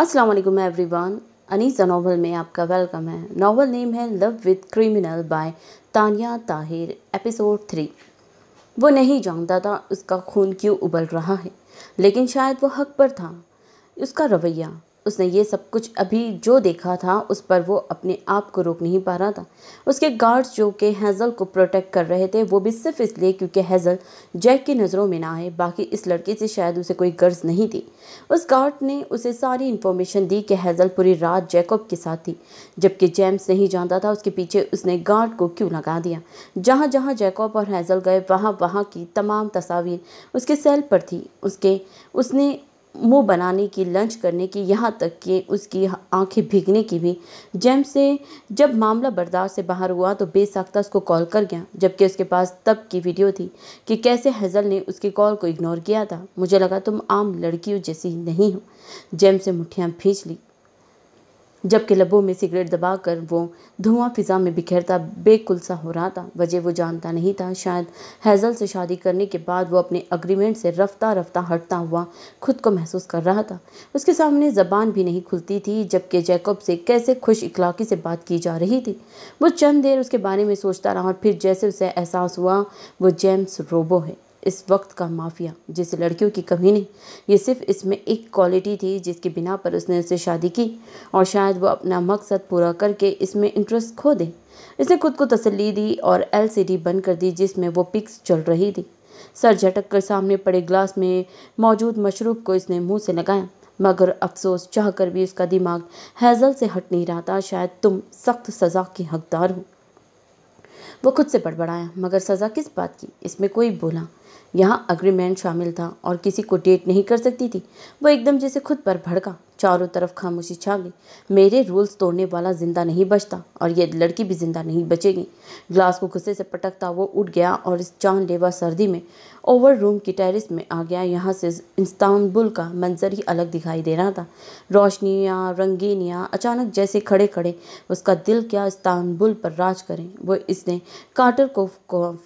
अस्सलाम वालेकुम everyone Anisa novel में आपका वेलकम है नावल नेम है love with criminal by Tania Tahir episode three वो नहीं जानता था उसका खून क्यों उबल रहा है लेकिन शायद वो हक पर था उसका रवैया उसने ये सब कुछ अभी जो देखा था उस पर वो अपने आप को रोक नहीं पा रहा था उसके गार्ड्स जो कि हैज़ल को प्रोटेक्ट कर रहे थे वो भी सिर्फ इसलिए क्योंकि हैज़ल जैक की नज़रों में ना आए बाकी इस लड़के से शायद उसे कोई गर्ज नहीं थी उस गार्ड ने उसे सारी इन्फॉर्मेशन दी कि हैज़ल पूरी रात जैकब के साथ थी जबकि जेम्स नहीं जानता था उसके पीछे उसने गार्ड को क्यों लगा दिया जहाँ जहाँ जैकब और हैज़ल गए वहाँ वहाँ की तमाम तस्वीर उसके सेल पर थी उसके उसने मुंह बनाने की लंच करने की यहाँ तक कि उसकी आंखें भीगने की भी जैम से जब मामला बर्दाश्त से बाहर हुआ तो बेसाख्ता उसको कॉल कर गया जबकि उसके पास तब की वीडियो थी कि कैसे हज़ल ने उसकी कॉल को इग्नोर किया था मुझे लगा तुम आम लड़कियों जैसी नहीं हो जैम से मुठियाँ भींच ली जबकि लबों में सिगरेट दबाकर वो धुआं फिजा में बिखरता बेकुल सा हो रहा था वजह वो जानता नहीं था शायद हैज़ल से शादी करने के बाद वो अपने अग्रीमेंट से रफ्ता रफ्ता हटता हुआ खुद को महसूस कर रहा था उसके सामने ज़बान भी नहीं खुलती थी जबकि जैकब से कैसे खुश इखलाकी से बात की जा रही थी वो चंद देर उसके बारे में सोचता रहा और फिर जैसे उसे एहसास हुआ वो जेम्स रोबो है इस वक्त का माफिया जिसे लड़कियों की कमी नहीं ये सिर्फ इसमें एक क्वालिटी थी जिसके बिना पर उसने उससे शादी की और शायद वो अपना मकसद पूरा करके इसमें इंटरेस्ट खो दे इसने खुद को तसल्ली दी और एलसीडी बंद कर दी जिसमें वो पिक्स चल रही थी सर झटक कर सामने पड़े ग्लास में मौजूद मशरूब को इसने मुंह से लगाया मगर अफसोस चाह कर भी उसका दिमाग हैजल से हट नहीं रहा था शायद तुम सख्त सज़ा के हकदार हो वो खुद से बड़बड़ाया मगर सज़ा किस बात की इसमें कोई बोला यहाँ अग्रीमेंट शामिल था और किसी को डेट नहीं कर सकती थी वो एकदम जैसे खुद पर भड़का चारों तरफ खामोशी छा गई मेरे रूल्स तोड़ने वाला ज़िंदा नहीं बचता और ये लड़की भी ज़िंदा नहीं बचेगी ग्लास को गुस्से से पटकता वो उठ गया और इस चांद लेवा सर्दी में ओवर रूम की टेरिस में आ गया यहाँ से इस्तांबुल का मंजर ही अलग दिखाई दे रहा था रोशनियाँ रंगीनियाँ अचानक जैसे खड़े खड़े उसका दिल क्या इस्तानबुल पर राज करें वो इसने कार्टर को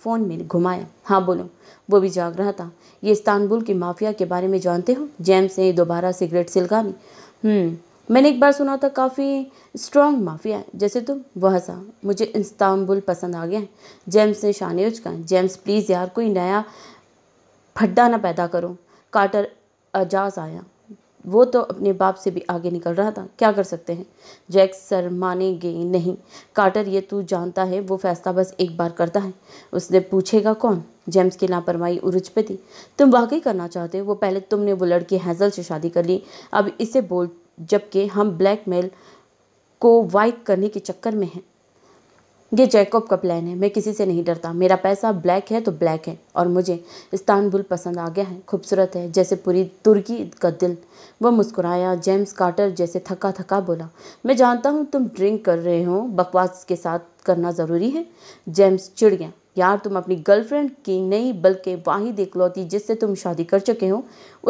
फ़ोन में घुमाया हाँ बोलो वो भी जाग रहा था ये इस्तानबुल की माफिया के बारे में जानते हो जेम्स ने दोबारा सिगरेट सिलकानी हम्म, मैंने एक बार सुना था काफ़ी स्ट्रॉन्ग माफिया है जैसे तुम वह सा मुझे इस्तानबुल पसंद आ गया है जेम्स ने शाने उचका जेम्स प्लीज़ यार कोई नया फड्डा ना पैदा करो काटर एजाज आया वो तो अपने बाप से भी आगे निकल रहा था क्या कर सकते हैं जैक सर मानेंगे नहीं कार्टर ये तू जानता है वो फैसला बस एक बार करता है उसने पूछेगा कौन जेम्स की लापरवाही उरुज पे थी तुम वाकई करना चाहते हो वो पहले तुमने वो लड़की हैजल से शादी कर ली अब इसे बोल जबकि हम ब्लैकमेल को वाइक करने के चक्कर में हैं ये जैकब का प्लान है मैं किसी से नहीं डरता मेरा पैसा ब्लैक है तो ब्लैक है और मुझे इस्तानबुल पसंद आ गया है खूबसूरत है जैसे पूरी तुर्की का दिल वह मुस्कुराया जेम्स कार्टर जैसे थका थका बोला मैं जानता हूँ तुम ड्रिंक कर रहे हो बकवास के साथ करना ज़रूरी है जेम्स चिड़ गया यार तुम अपनी गर्लफ्रेंड की नहीं बल्कि वाहिद इकलौती जिससे तुम शादी कर चुके हो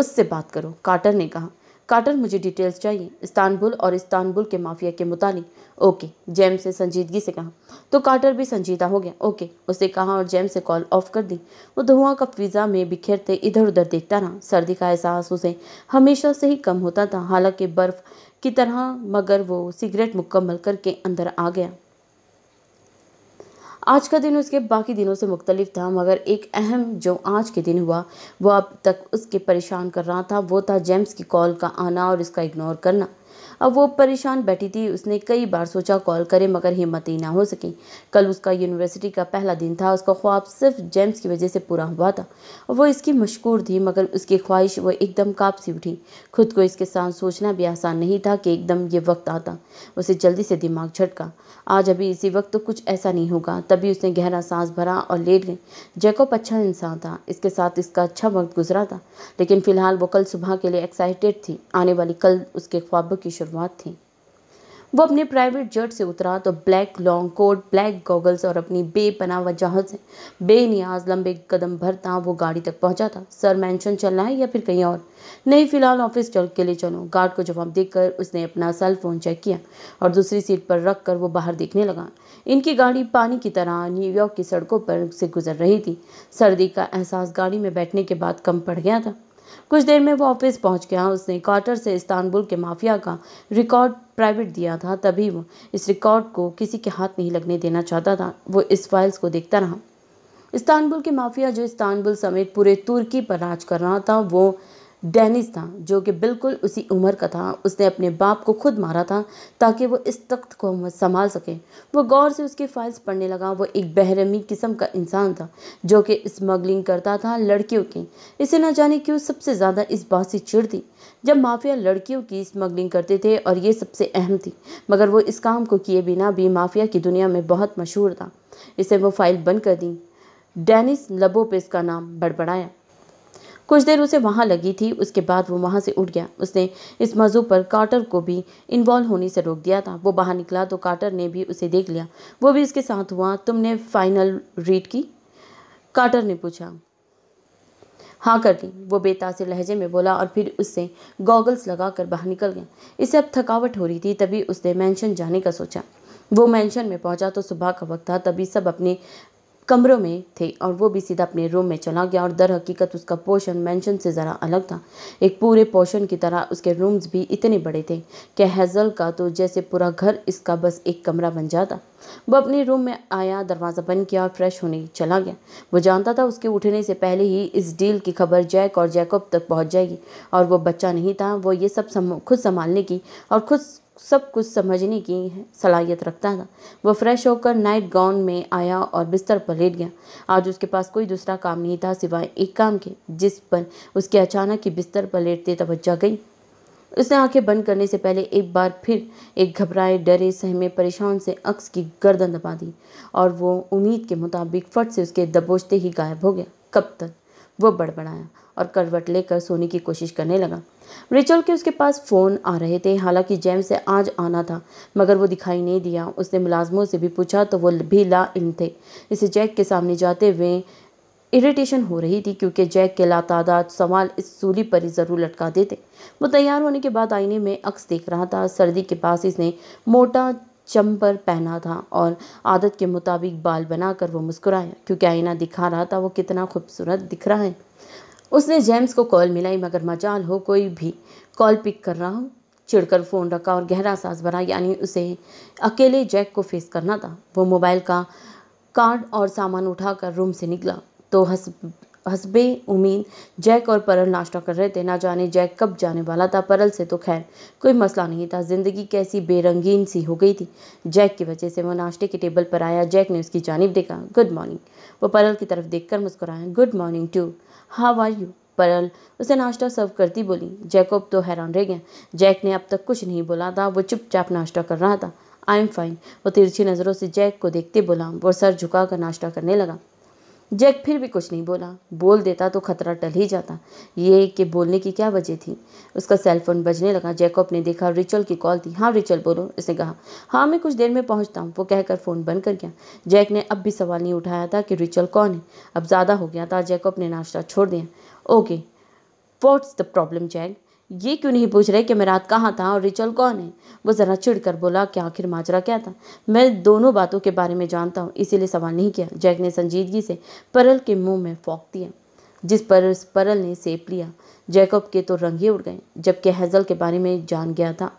उससे बात करो कार्टर ने कहा काटर मुझे डिटेल्स चाहिए इस्तानबुल और इस्तानबुल के माफिया के मुतालिक ओके जैम से संजीदगी से कहा तो काटर भी संजीदा हो गया ओके उसे कहा और जैम से कॉल ऑफ कर दी वो धुआं का फिज़ा में बिखेरते इधर उधर देखता रहा सर्दी का एहसास उसे हमेशा से ही कम होता था हालांकि बर्फ़ की तरह मगर वो सिगरेट मुकम्मल करके अंदर आ गया आज का दिन उसके बाकी दिनों से मुख्तलिफ था मगर एक अहम जो आज के दिन हुआ वो अब तक उसके परेशान कर रहा था वो था जेम्स की कॉल का आना और इसका इग्नोर करना अब वो परेशान बैठी थी उसने कई बार सोचा कॉल करे मगर हिम्मत ही ना हो सकी कल उसका यूनिवर्सिटी का पहला दिन था उसका ख्वाब सिर्फ जेम्स की वजह से पूरा हुआ था वो इसकी मशहूर थी मगर उसकी ख्वाहिश वो एकदम काप सी उठी खुद को इसके साथ सोचना भी आसान नहीं था कि एकदम ये वक्त आता उसे जल्दी से दिमाग झटका आज अभी इसी वक्त तो कुछ ऐसा नहीं होगा तभी उसने गहरा सांस भरा और लेट गई जैकब अच्छा इंसान था इसके साथ इसका अच्छा वक्त गुजरा था लेकिन फ़िलहाल वो कल सुबह के लिए एक्साइटेड थी आने वाली कल उसके ख्वाबों की शुरू शुरुआत थी वो अपने प्राइवेट जेट से उतरा तो black long coat black goggles और अपनी बेपना वजह से बेनियाज लंबे कदम भरता वो गाड़ी तक पहुंचा था सर मैंशन चलना है या फिर कहीं और नहीं फिलहाल ऑफिस चल के लिए चलो गार्ड को जवाब देकर उसने अपना सेल फ़ोन चेक किया और दूसरी सीट पर रख कर वो बाहर देखने लगा इनकी गाड़ी पानी की तरह न्यूयॉर्क की सड़कों पर से गुजर रही थी सर्दी का एहसास गाड़ी में बैठने के बाद कम पड़ गया था कुछ देर में वो ऑफिस पहुंच गया उसने क्वार्टर से इस्तानबुल के माफिया का रिकॉर्ड प्राइवेट दिया था तभी वो इस रिकॉर्ड को किसी के हाथ नहीं लगने देना चाहता था वो इस फाइल्स को देखता रहा इस्तानबुल के माफिया जो इस्तानबुल समेत पूरे तुर्की पर राज कर रहा था वो डेनिस था जो कि बिल्कुल उसी उम्र का था उसने अपने बाप को खुद मारा था ताकि वो इस तख्त को संभाल सके वो गौर से उसकी फाइल्स पढ़ने लगा वो एक बहरमी किस्म का इंसान था जो कि स्मगलिंग करता था लड़कियों की इसे ना जाने क्यों सबसे ज़्यादा इस बात से चिड़ थी जब माफिया लड़कियों की स्मगलिंग करते थे और ये सबसे अहम थी मगर वो इस काम को किए बिना भी माफिया की दुनिया में बहुत मशहूर था इसे वो फाइल बंद कर दी डेनिस लबों पे इसका नाम बड़बड़ाया कुछ देर उसे वहाँ लगी थी उसके बाद वो वहाँ से उठ गया उसने इस मौजू पर कार्टर को भी इन्वॉल्व होने से रोक दिया था वो बाहर निकला तो कार्टर ने भी उसे देख लिया वो भी उसके साथ हुआ तुमने फाइनल रीड की कार्टर ने पूछा हाँ कर दी वो बेतासर लहजे में बोला और फिर उससे गॉगल्स लगाकर बाहर निकल गया इसे अब थकावट हो रही थी तभी उसने मैंशन जाने का सोचा वो मैंशन में पहुंचा तो सुबह का वक्त था तभी सब अपने कमरों में थे और वो भी सीधा अपने रूम में चला गया और दर हकीकत उसका पोर्शन मेंशन से ज़रा अलग था एक पूरे पोर्शन की तरह उसके रूम्स भी इतने बड़े थे कि हैज़ल का तो जैसे पूरा घर इसका बस एक कमरा बन जाता वो अपने रूम में आया दरवाज़ा बंद किया और फ्रेश होने चला गया वो जानता था उसके उठने से पहले ही इस डील की खबर जैक और जैकब तक पहुँच जाएगी और वो बच्चा नहीं था वो ये सब खुद संभालने की और खुद सब कुछ समझने की सलाहियत रखता था वह फ्रेश होकर नाइट गाउन में आया और बिस्तर पर लेट गया आज उसके पास कोई दूसरा काम नहीं था सिवाय एक काम के जिस पर उसके अचानक ही बिस्तर पर लेटते तवज्जा गई उसने आंखें बंद करने से पहले एक बार फिर एक घबराए डरे सहमे परेशान से अक्स की गर्दन दबा दी और वो उम्मीद के मुताबिक फट से उसके दबोचते ही गायब हो गया कब तक वह बड़बड़ाया और करवट लेकर सोने की कोशिश करने लगा रिचल के उसके पास फ़ोन आ रहे थे हालांकि जैम से आज आना था मगर वो दिखाई नहीं दिया उसने मुलाजमों से भी पूछा तो वो भी ला इन थे इसे जैक के सामने जाते हुए इरिटेशन हो रही थी क्योंकि जैक के लातादात सवाल इस सूली पर ही ज़रूर लटका देते वो तैयार होने के बाद आईने में अक्स देख रहा था सर्दी के पास इसने मोटा चंपर पहना था और आदत के मुताबिक बाल बनाकर वो मुस्कुराया क्योंकि आईना दिखा रहा था वो कितना खूबसूरत दिख रहा है उसने जेम्स को कॉल मिलाई मगर मजाल हो कोई भी कॉल पिक कर रहा हो चिड़कर फ़ोन रखा और गहरा सांस भरा यानी उसे अकेले जैक को फेस करना था वो मोबाइल का कार्ड और सामान उठाकर रूम से निकला तो हसबे उम्मीद जैक और परल नाश्ता कर रहे थे ना जाने जैक कब जाने वाला था परल से तो खैर कोई मसला नहीं था ज़िंदगी कैसी बेरंगीन सी हो गई थी जैक की वजह से वो नाश्ते के टेबल पर आया जैक ने उसकी जानब देखा गुड मॉर्निंग वो परल की तरफ देख कर मुस्कुराया good morning too how are you Pearl उसे नाश्ता सर्व करती बोली अब तो हैरान रह गया जैक ने अब तक कुछ नहीं बोला था वो चुपचाप नाश्ता कर रहा था आई एम फाइन वो तिरछी नज़रों से जैक को देखते बोला वो सर झुका कर नाश्ता करने लगा जैक फिर भी कुछ नहीं बोला बोल देता तो खतरा टल ही जाता ये कि बोलने की क्या वजह थी उसका सेलफोन बजने लगा जैकब ने देखा रिचल की कॉल थी हाँ रिचल बोलो इसने कहा हाँ मैं कुछ देर में पहुँचता हूँ वो कहकर फ़ोन बंद कर गया जैक ने अब भी सवाल नहीं उठाया था कि रिचल कौन है अब ज़्यादा हो गया था जैकब ने नाश्ता छोड़ दिया okay what's the problem Jack ये क्यों नहीं पूछ रहे कि मैं रात कहाँ था और रिचल कौन है वो ज़रा चिढ़ कर बोला कि आखिर माजरा क्या था मैं दोनों बातों के बारे में जानता हूँ इसीलिए सवाल नहीं किया जैक ने संजीदगी से परल के मुंह में फोंक दिया जिस पर परल ने सेप लिया जैकब के तो रंग ही उड़ गए जबकि हैज़ल के बारे में जान गया था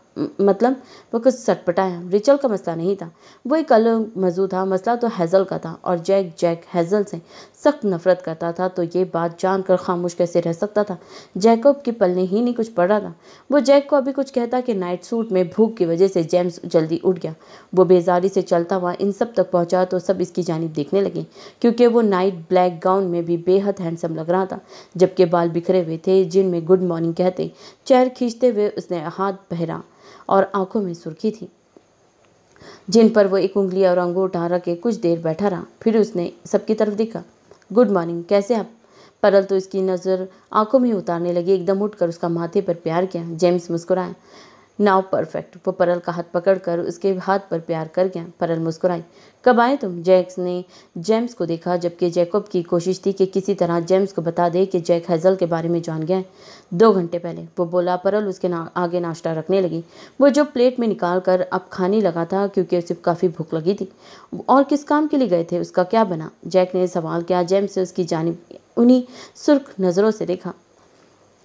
मतलब वो कुछ सटपटाया रिचल का मसला नहीं था वो एक अलग मजू था मसला तो हैज़ल का था और जैक जैक हैज़ल से सख्त नफरत करता था तो ये बात जानकर खामोश कैसे रह सकता था जैकब की पलने ही नहीं कुछ पड़ा था वो जैक को अभी कुछ कहता कि नाइट सूट में भूख की वजह से जेम्स जल्दी उठ गया वो बेजारी से चलता हुआ इन सब तक पहुंचा तो सब इसकी जानब देखने लगे क्योंकि वो नाइट ब्लैक गाउन में भी बेहद हैंडसम लग रहा था जबकि बाल बिखरे हुए थे जिनमें गुड मॉर्निंग कहते चेहर खींचते हुए उसने हाथ पहरा और आंखों में सुर्खी थी जिन पर वो एक उंगली और अंगूठा रखे कुछ देर बैठा रहा फिर उसने सबकी तरफ देखा गुड मॉर्निंग कैसे आप परल तो इसकी नज़र आंखों में उतारने लगी एकदम उठकर उसका माथे पर प्यार किया जेम्स मुस्कुराए नाउ परफेक्ट वो परल का हाथ पकड़कर उसके हाथ पर प्यार कर गया परल मुस्कुराई कब आए तुम जैक्स ने जेम्स को देखा जबकि जैकब की कोशिश थी कि किसी तरह जेम्स को बता दे कि जैक हैज़ल के बारे में जान गया दो घंटे पहले वो बोला परल उसके ना, आगे नाश्ता रखने लगी वो जो प्लेट में निकाल कर अब खाने लगा था क्योंकि उसे काफ़ी भूख लगी थी और किस काम के लिए गए थे उसका क्या बना जैक ने सवाल किया जेम्स से उसकी जानब उन्हीं सुर्ख नज़रों से देखा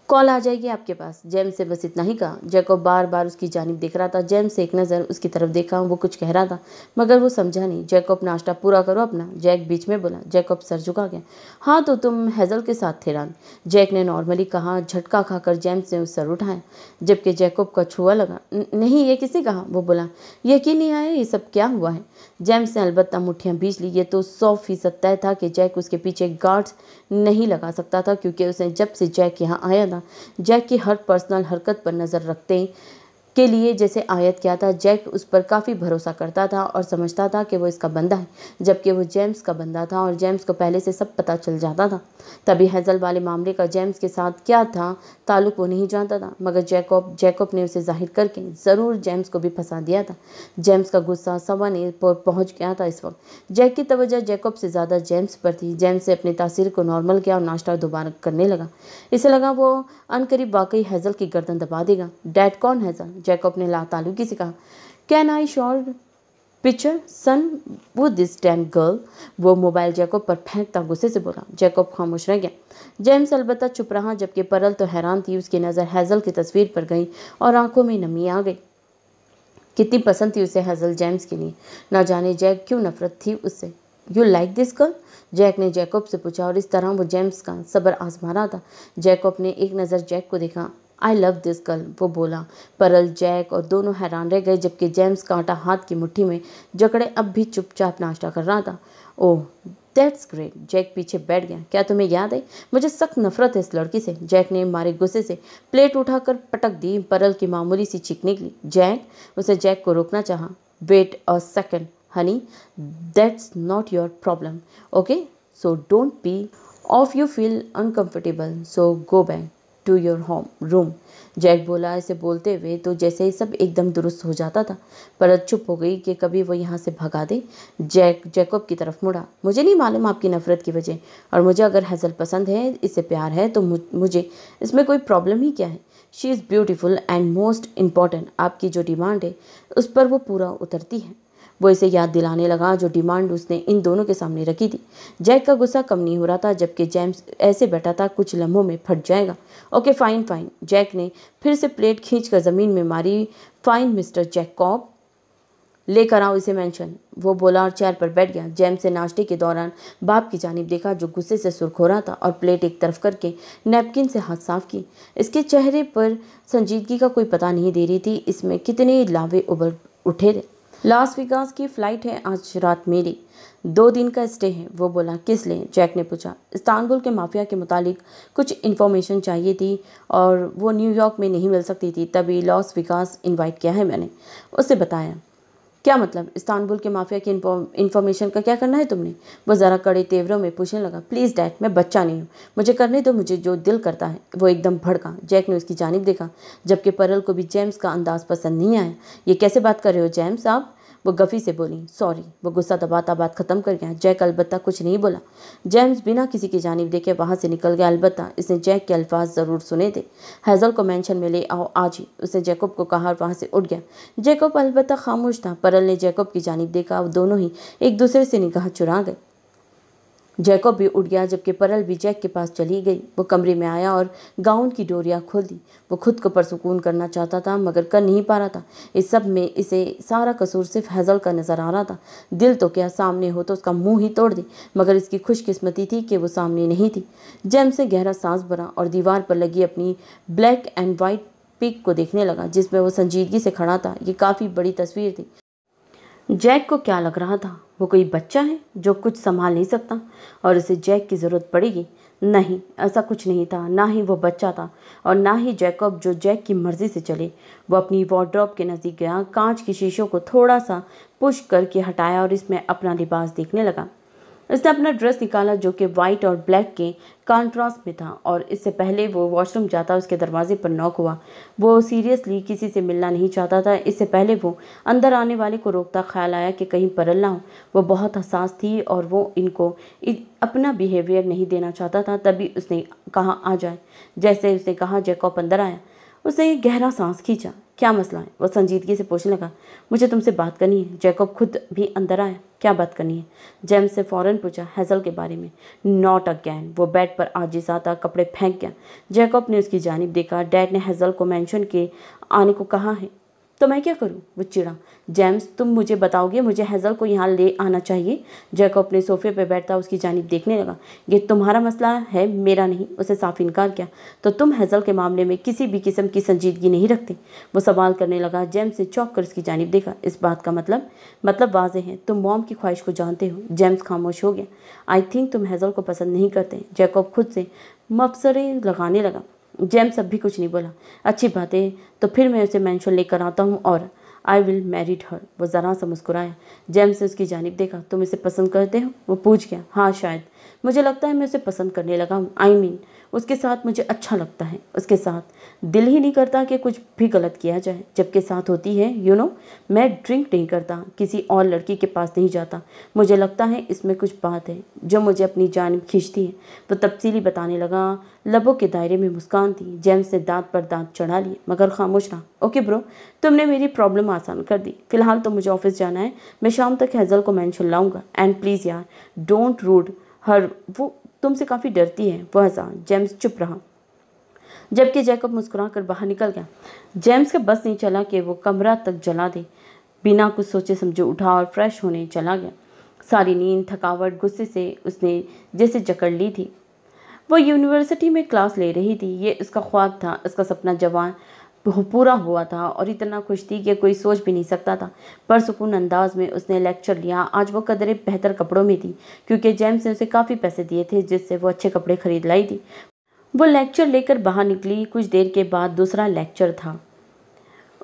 कॉल आ जाएगी आपके पास जैम से बस इतना ही कहा जैकब बार बार उसकी जानब देख रहा था जैम से एक नज़र उसकी तरफ देखा वो कुछ कह रहा था मगर वो समझा नहीं जैकब नाश्ता पूरा करो अपना जैक बीच में बोला जैकब सर झुका गया हाँ तो तुम हैज़ल के साथ थे रान जैक ने नॉर्मली कहा झटका खाकर जैम ने उस सर उठाया जबकि जैकब का छुआ लगा नहीं ये किसी कहा वो बोला यकीन नहीं आया ये सब क्या हुआ है जैम ने अलबत् मुठियाँ बीज ली ये तो सौ फीसद तय था कि जैक उसके पीछे गार्ड्स नहीं लगा सकता था क्योंकि उसने जब से जैक यहाँ आया था जैक की हर पर्सनल हरकत पर नज़र रखते के लिए जैसे आयत किया था जैक उस पर काफ़ी भरोसा करता था और समझता था कि वो इसका बंदा है जबकि वो जेम्स का बंदा था और जेम्स को पहले से सब पता चल जाता था तभी हैजल वाले मामले का जेम्स के साथ क्या था ताल्लुक वो नहीं जानता था मगर जैकब जैकब ने उसे जाहिर करके ज़रूर जेम्स को भी फंसा दिया था जेम्स का गुस्सा सवन एयरपोर्ट पहुँच गया था इस वक्त जैक की तवज्जो जैकब से ज़्यादा जेम्स पर थी जेम्स से अपनी तासीर को नॉर्मल किया और नाश्ता दोबारा करने लगा इसे लगा वो अनकरीब वाकई हैज़ल की गर्दन दबा देगा डैट कौन हैज़ल जैकब ने तालुकी से कहा can I sure picture son वो दिस डैम गर्ल वो मोबाइल जैकब पर फेंकता गुस्से से बोला जैकब खामोश रह गया जेम्स अलबत्ता चुप रहा जबकि परल तो हैरान थी उसकी नज़र हैज़ल की तस्वीर पर गई और आंखों में नमी आ गई कितनी पसंद थी उसे हैज़ल जेम्स के लिए ना जाने जैक क्यों नफरत थी उससे you like this girl Jack ने जैकब से पूछा और इस तरह वो जेम्स का सब्र आजमा रहा था जैकब ने एक नज़र जैक को देखा आई लव दिस गर्ल वो बोला परल जैक और दोनों हैरान रह गए जबकि जेम्स कांटा हाथ की मुट्ठी में जकड़े अब भी चुपचाप नाश्ता कर रहा था ओह दैट्स ग्रेट जैक पीछे बैठ गया क्या तुम्हें याद है मुझे सख्त नफरत है इस लड़की से जैक ने मारे गुस्से से प्लेट उठाकर पटक दी परल की मामूली सी चीख निकली जैक उसे जैक को रोकना चाहा wait a second honey that's not your problem okay so don't be off you feel uncomfortable so go back to your home room Jack बोला ऐसे बोलते हुए तो जैसे ही सब एकदम दुरुस्त हो जाता था पर चुप हो गई कि कभी वो यहाँ से भगा दे जैक जैकब की तरफ मुड़ा मुझे नहीं मालूम आपकी नफ़रत की वजह और मुझे अगर हैज़ल पसंद है इससे प्यार है तो मुझे इसमें कोई प्रॉब्लम ही क्या है she is beautiful and most important आपकी जो डिमांड है उस पर वो पूरा उतरती है वो इसे याद दिलाने लगा जो डिमांड उसने इन दोनों के सामने रखी थी जैक का गुस्सा कम नहीं हो रहा था जबकि जेम्स ऐसे बैठा था कुछ लम्हों में फट जाएगा ओके फाइन फाइन जैक ने फिर से प्लेट खींच कर ज़मीन में मारी फाइन मिस्टर जैक कॉप लेकर आओ इसे मेंशन वो बोला और चेयर पर बैठ गया जैम से नाश्ते के दौरान बाप की जानब देखा जो गुस्से से सुरख हो रहा था और प्लेट एक तरफ करके नैपकिन से हाथ साफ की इसके चेहरे पर संजीदगी का कोई पता नहीं दे रही थी इसमें कितने लावे उबल उठे लास वेगास की फ़्लाइट है आज रात मेरी दो दिन का स्टे है वो बोला किस लिए जैक ने पूछा इस्तानबुल के माफिया के मुतालिक कुछ इन्फॉर्मेशन चाहिए थी और वो न्यूयॉर्क में नहीं मिल सकती थी तभी लॉस विकास इनवाइट किया है मैंने उसे बताया क्या मतलब इस्तानबुल के माफिया की इन्फॉर्मेशन का क्या करना है तुमने वो ज़रा कड़े तेवरों में पूछने लगा प्लीज़ डैड मैं बच्चा नहीं हूँ मुझे करने दो तो मुझे जो दिल करता है वो एकदम भड़का जैक ने उसकी जानब देखा जबकि परल को भी जेम्स का अंदाज़ पसंद नहीं आया ये कैसे बात कर रहे हो जेम्स आप वो गफ़ी से बोली सॉरी वो गुस्सा दबाता बात ख़त्म कर गया जैक अलबत्ता कुछ नहीं बोला जेम्स बिना किसी की जानब देखे वहाँ से निकल गया अलबत्ता इसने जैक के अल्फाज ज़रूर सुने थे हैज़ल को मैंशन में ले आओ आज ही उसने जैकब को कहा और वहाँ से उठ गया जैकब अलबत्ता खामोश था परल ने जैकब की जानब देखा और दोनों ही एक दूसरे से निगाह चुरा गए जैकब भी उठ गया जबकि परल भी जैक के पास चली गई वो कमरे में आया और गाउन की डोरियाँ खोल दी वो खुद को परसकून करना चाहता था मगर कर नहीं पा रहा था इस सब में इसे सारा कसूर सिर्फ हैजल का नज़र आ रहा था दिल तो क्या सामने हो तो उसका मुंह ही तोड़ दे मगर इसकी खुशकिस्मती थी कि वो सामने नहीं थी जैम से गहरा सांस भरा और दीवार पर लगी अपनी ब्लैक एंड वाइट पिक को देखने लगा जिसमें वो संजीदगी से खड़ा था ये काफ़ी बड़ी तस्वीर थी जैक को क्या लग रहा था वो कोई बच्चा है जो कुछ संभाल नहीं सकता और उसे जैक की ज़रूरत पड़ेगी नहीं ऐसा कुछ नहीं था ना ही वो बच्चा था और ना ही जैकब जो जैक की मर्ज़ी से चले वो अपनी वॉड्रॉप के नज़दीक गया कांच के शीशों को थोड़ा सा पुश करके हटाया और इसमें अपना लिबास देखने लगा उसने अपना ड्रेस निकाला जो कि वाइट और ब्लैक के कॉन्ट्रास्ट में था और इससे पहले वो वॉशरूम जाता उसके दरवाजे पर नॉक हुआ वो सीरियसली किसी से मिलना नहीं चाहता था इससे पहले वो अंदर आने वाले को रोकता ख्याल आया कि कहीं परल ना हो वो बहुत हसास थी और वो इनको अपना बिहेवियर नहीं देना चाहता था तभी उसने कहा आ जाए जैसे उसने कहा जैकॉप अंदर आया उसने गहरा सांस खींचा क्या मसला है वह संजीदगी से पूछने लगा मुझे तुमसे बात करनी है जैकब खुद भी अंदर आया क्या बात करनी है जेम्स से फौरन पूछा हैजल के बारे में नॉट अगैन वो बेड पर आजी आता कपड़े फेंक गया जैकब ने उसकी जानब देखा डैड ने हैजल को मेंशन के आने को कहा है तो मैं क्या करूँ वो चिड़ा जेम्स तुम मुझे बताओगे मुझे हैज़ल को यहाँ ले आना चाहिए जैको अपने सोफे पर बैठता उसकी जानब देखने लगा ये तुम्हारा मसला है मेरा नहीं उसे साफ इनकार किया तो तुम हैज़ल के मामले में किसी भी किस्म की संजीदगी नहीं रखते वो सवाल करने लगा जेम्स ने चौंक कर उसकी जानब देखा इस बात का मतलब मतलब वाज है तुम मॉम की ख्वाहिश को जानते हो जेम्स खामोश हो गया आई थिंक तुम हैज़ल को पसंद नहीं करते जैकॉब खुद से मफसरें लगाने लगा जेम्स अब भी कुछ नहीं बोला अच्छी बात है तो फिर मैं उसे मैंशन लेकर आता हूँ और आई विल मैरिड हर वो ज़रा सा मुस्कुराया जेम्स ने उसकी जानब देखा तुम इसे पसंद करते हो वो पूछ गया हाँ शायद मुझे लगता है मैं उसे पसंद करने लगा हूँ आई मीन उसके साथ मुझे अच्छा लगता है उसके साथ दिल ही नहीं करता कि कुछ भी गलत किया जाए जबकि साथ होती है यू you नो know, मैं ड्रिंक नहीं करता किसी और लड़की के पास नहीं जाता मुझे लगता है इसमें कुछ बात है जो मुझे अपनी जान खींचती है वो तफसीली बताने लगा लबों के दायरे में मुस्कान थी जेम्स ने दांत पर दांत चढ़ा लिए मगर खामोश रहा ओके ब्रो तुमने मेरी प्रॉब्लम आसान कर दी फिलहाल तो मुझे ऑफिस जाना है मैं शाम तक हैज़ल को मैंशन लाऊँगा एंड प्लीज़ यार डोंट रूड हर वो तुमसे काफ़ी डरती है वह हंसा जेम्स चुप रहा जबकि जैकब मुस्कुरा कर बाहर निकल गया जेम्स का बस नहीं चला कि वो कमरा तक जला दे बिना कुछ सोचे समझे उठा और फ्रेश होने चला गया सारी नींद थकावट गुस्से से उसने जैसे जकड़ ली थी वो यूनिवर्सिटी में क्लास ले रही थी ये उसका ख्वाब था उसका सपना जवान पूरा हुआ था और इतना खुश थी कि कोई सोच भी नहीं सकता था पर सुकून अंदाज में उसने लेक्चर लिया आज वो कदरे बेहतर कपड़ों में थी क्योंकि जेम्स ने उसे काफ़ी पैसे दिए थे जिससे वो अच्छे कपड़े खरीद लाई थी वो लेक्चर लेकर बाहर निकली कुछ देर के बाद दूसरा लेक्चर था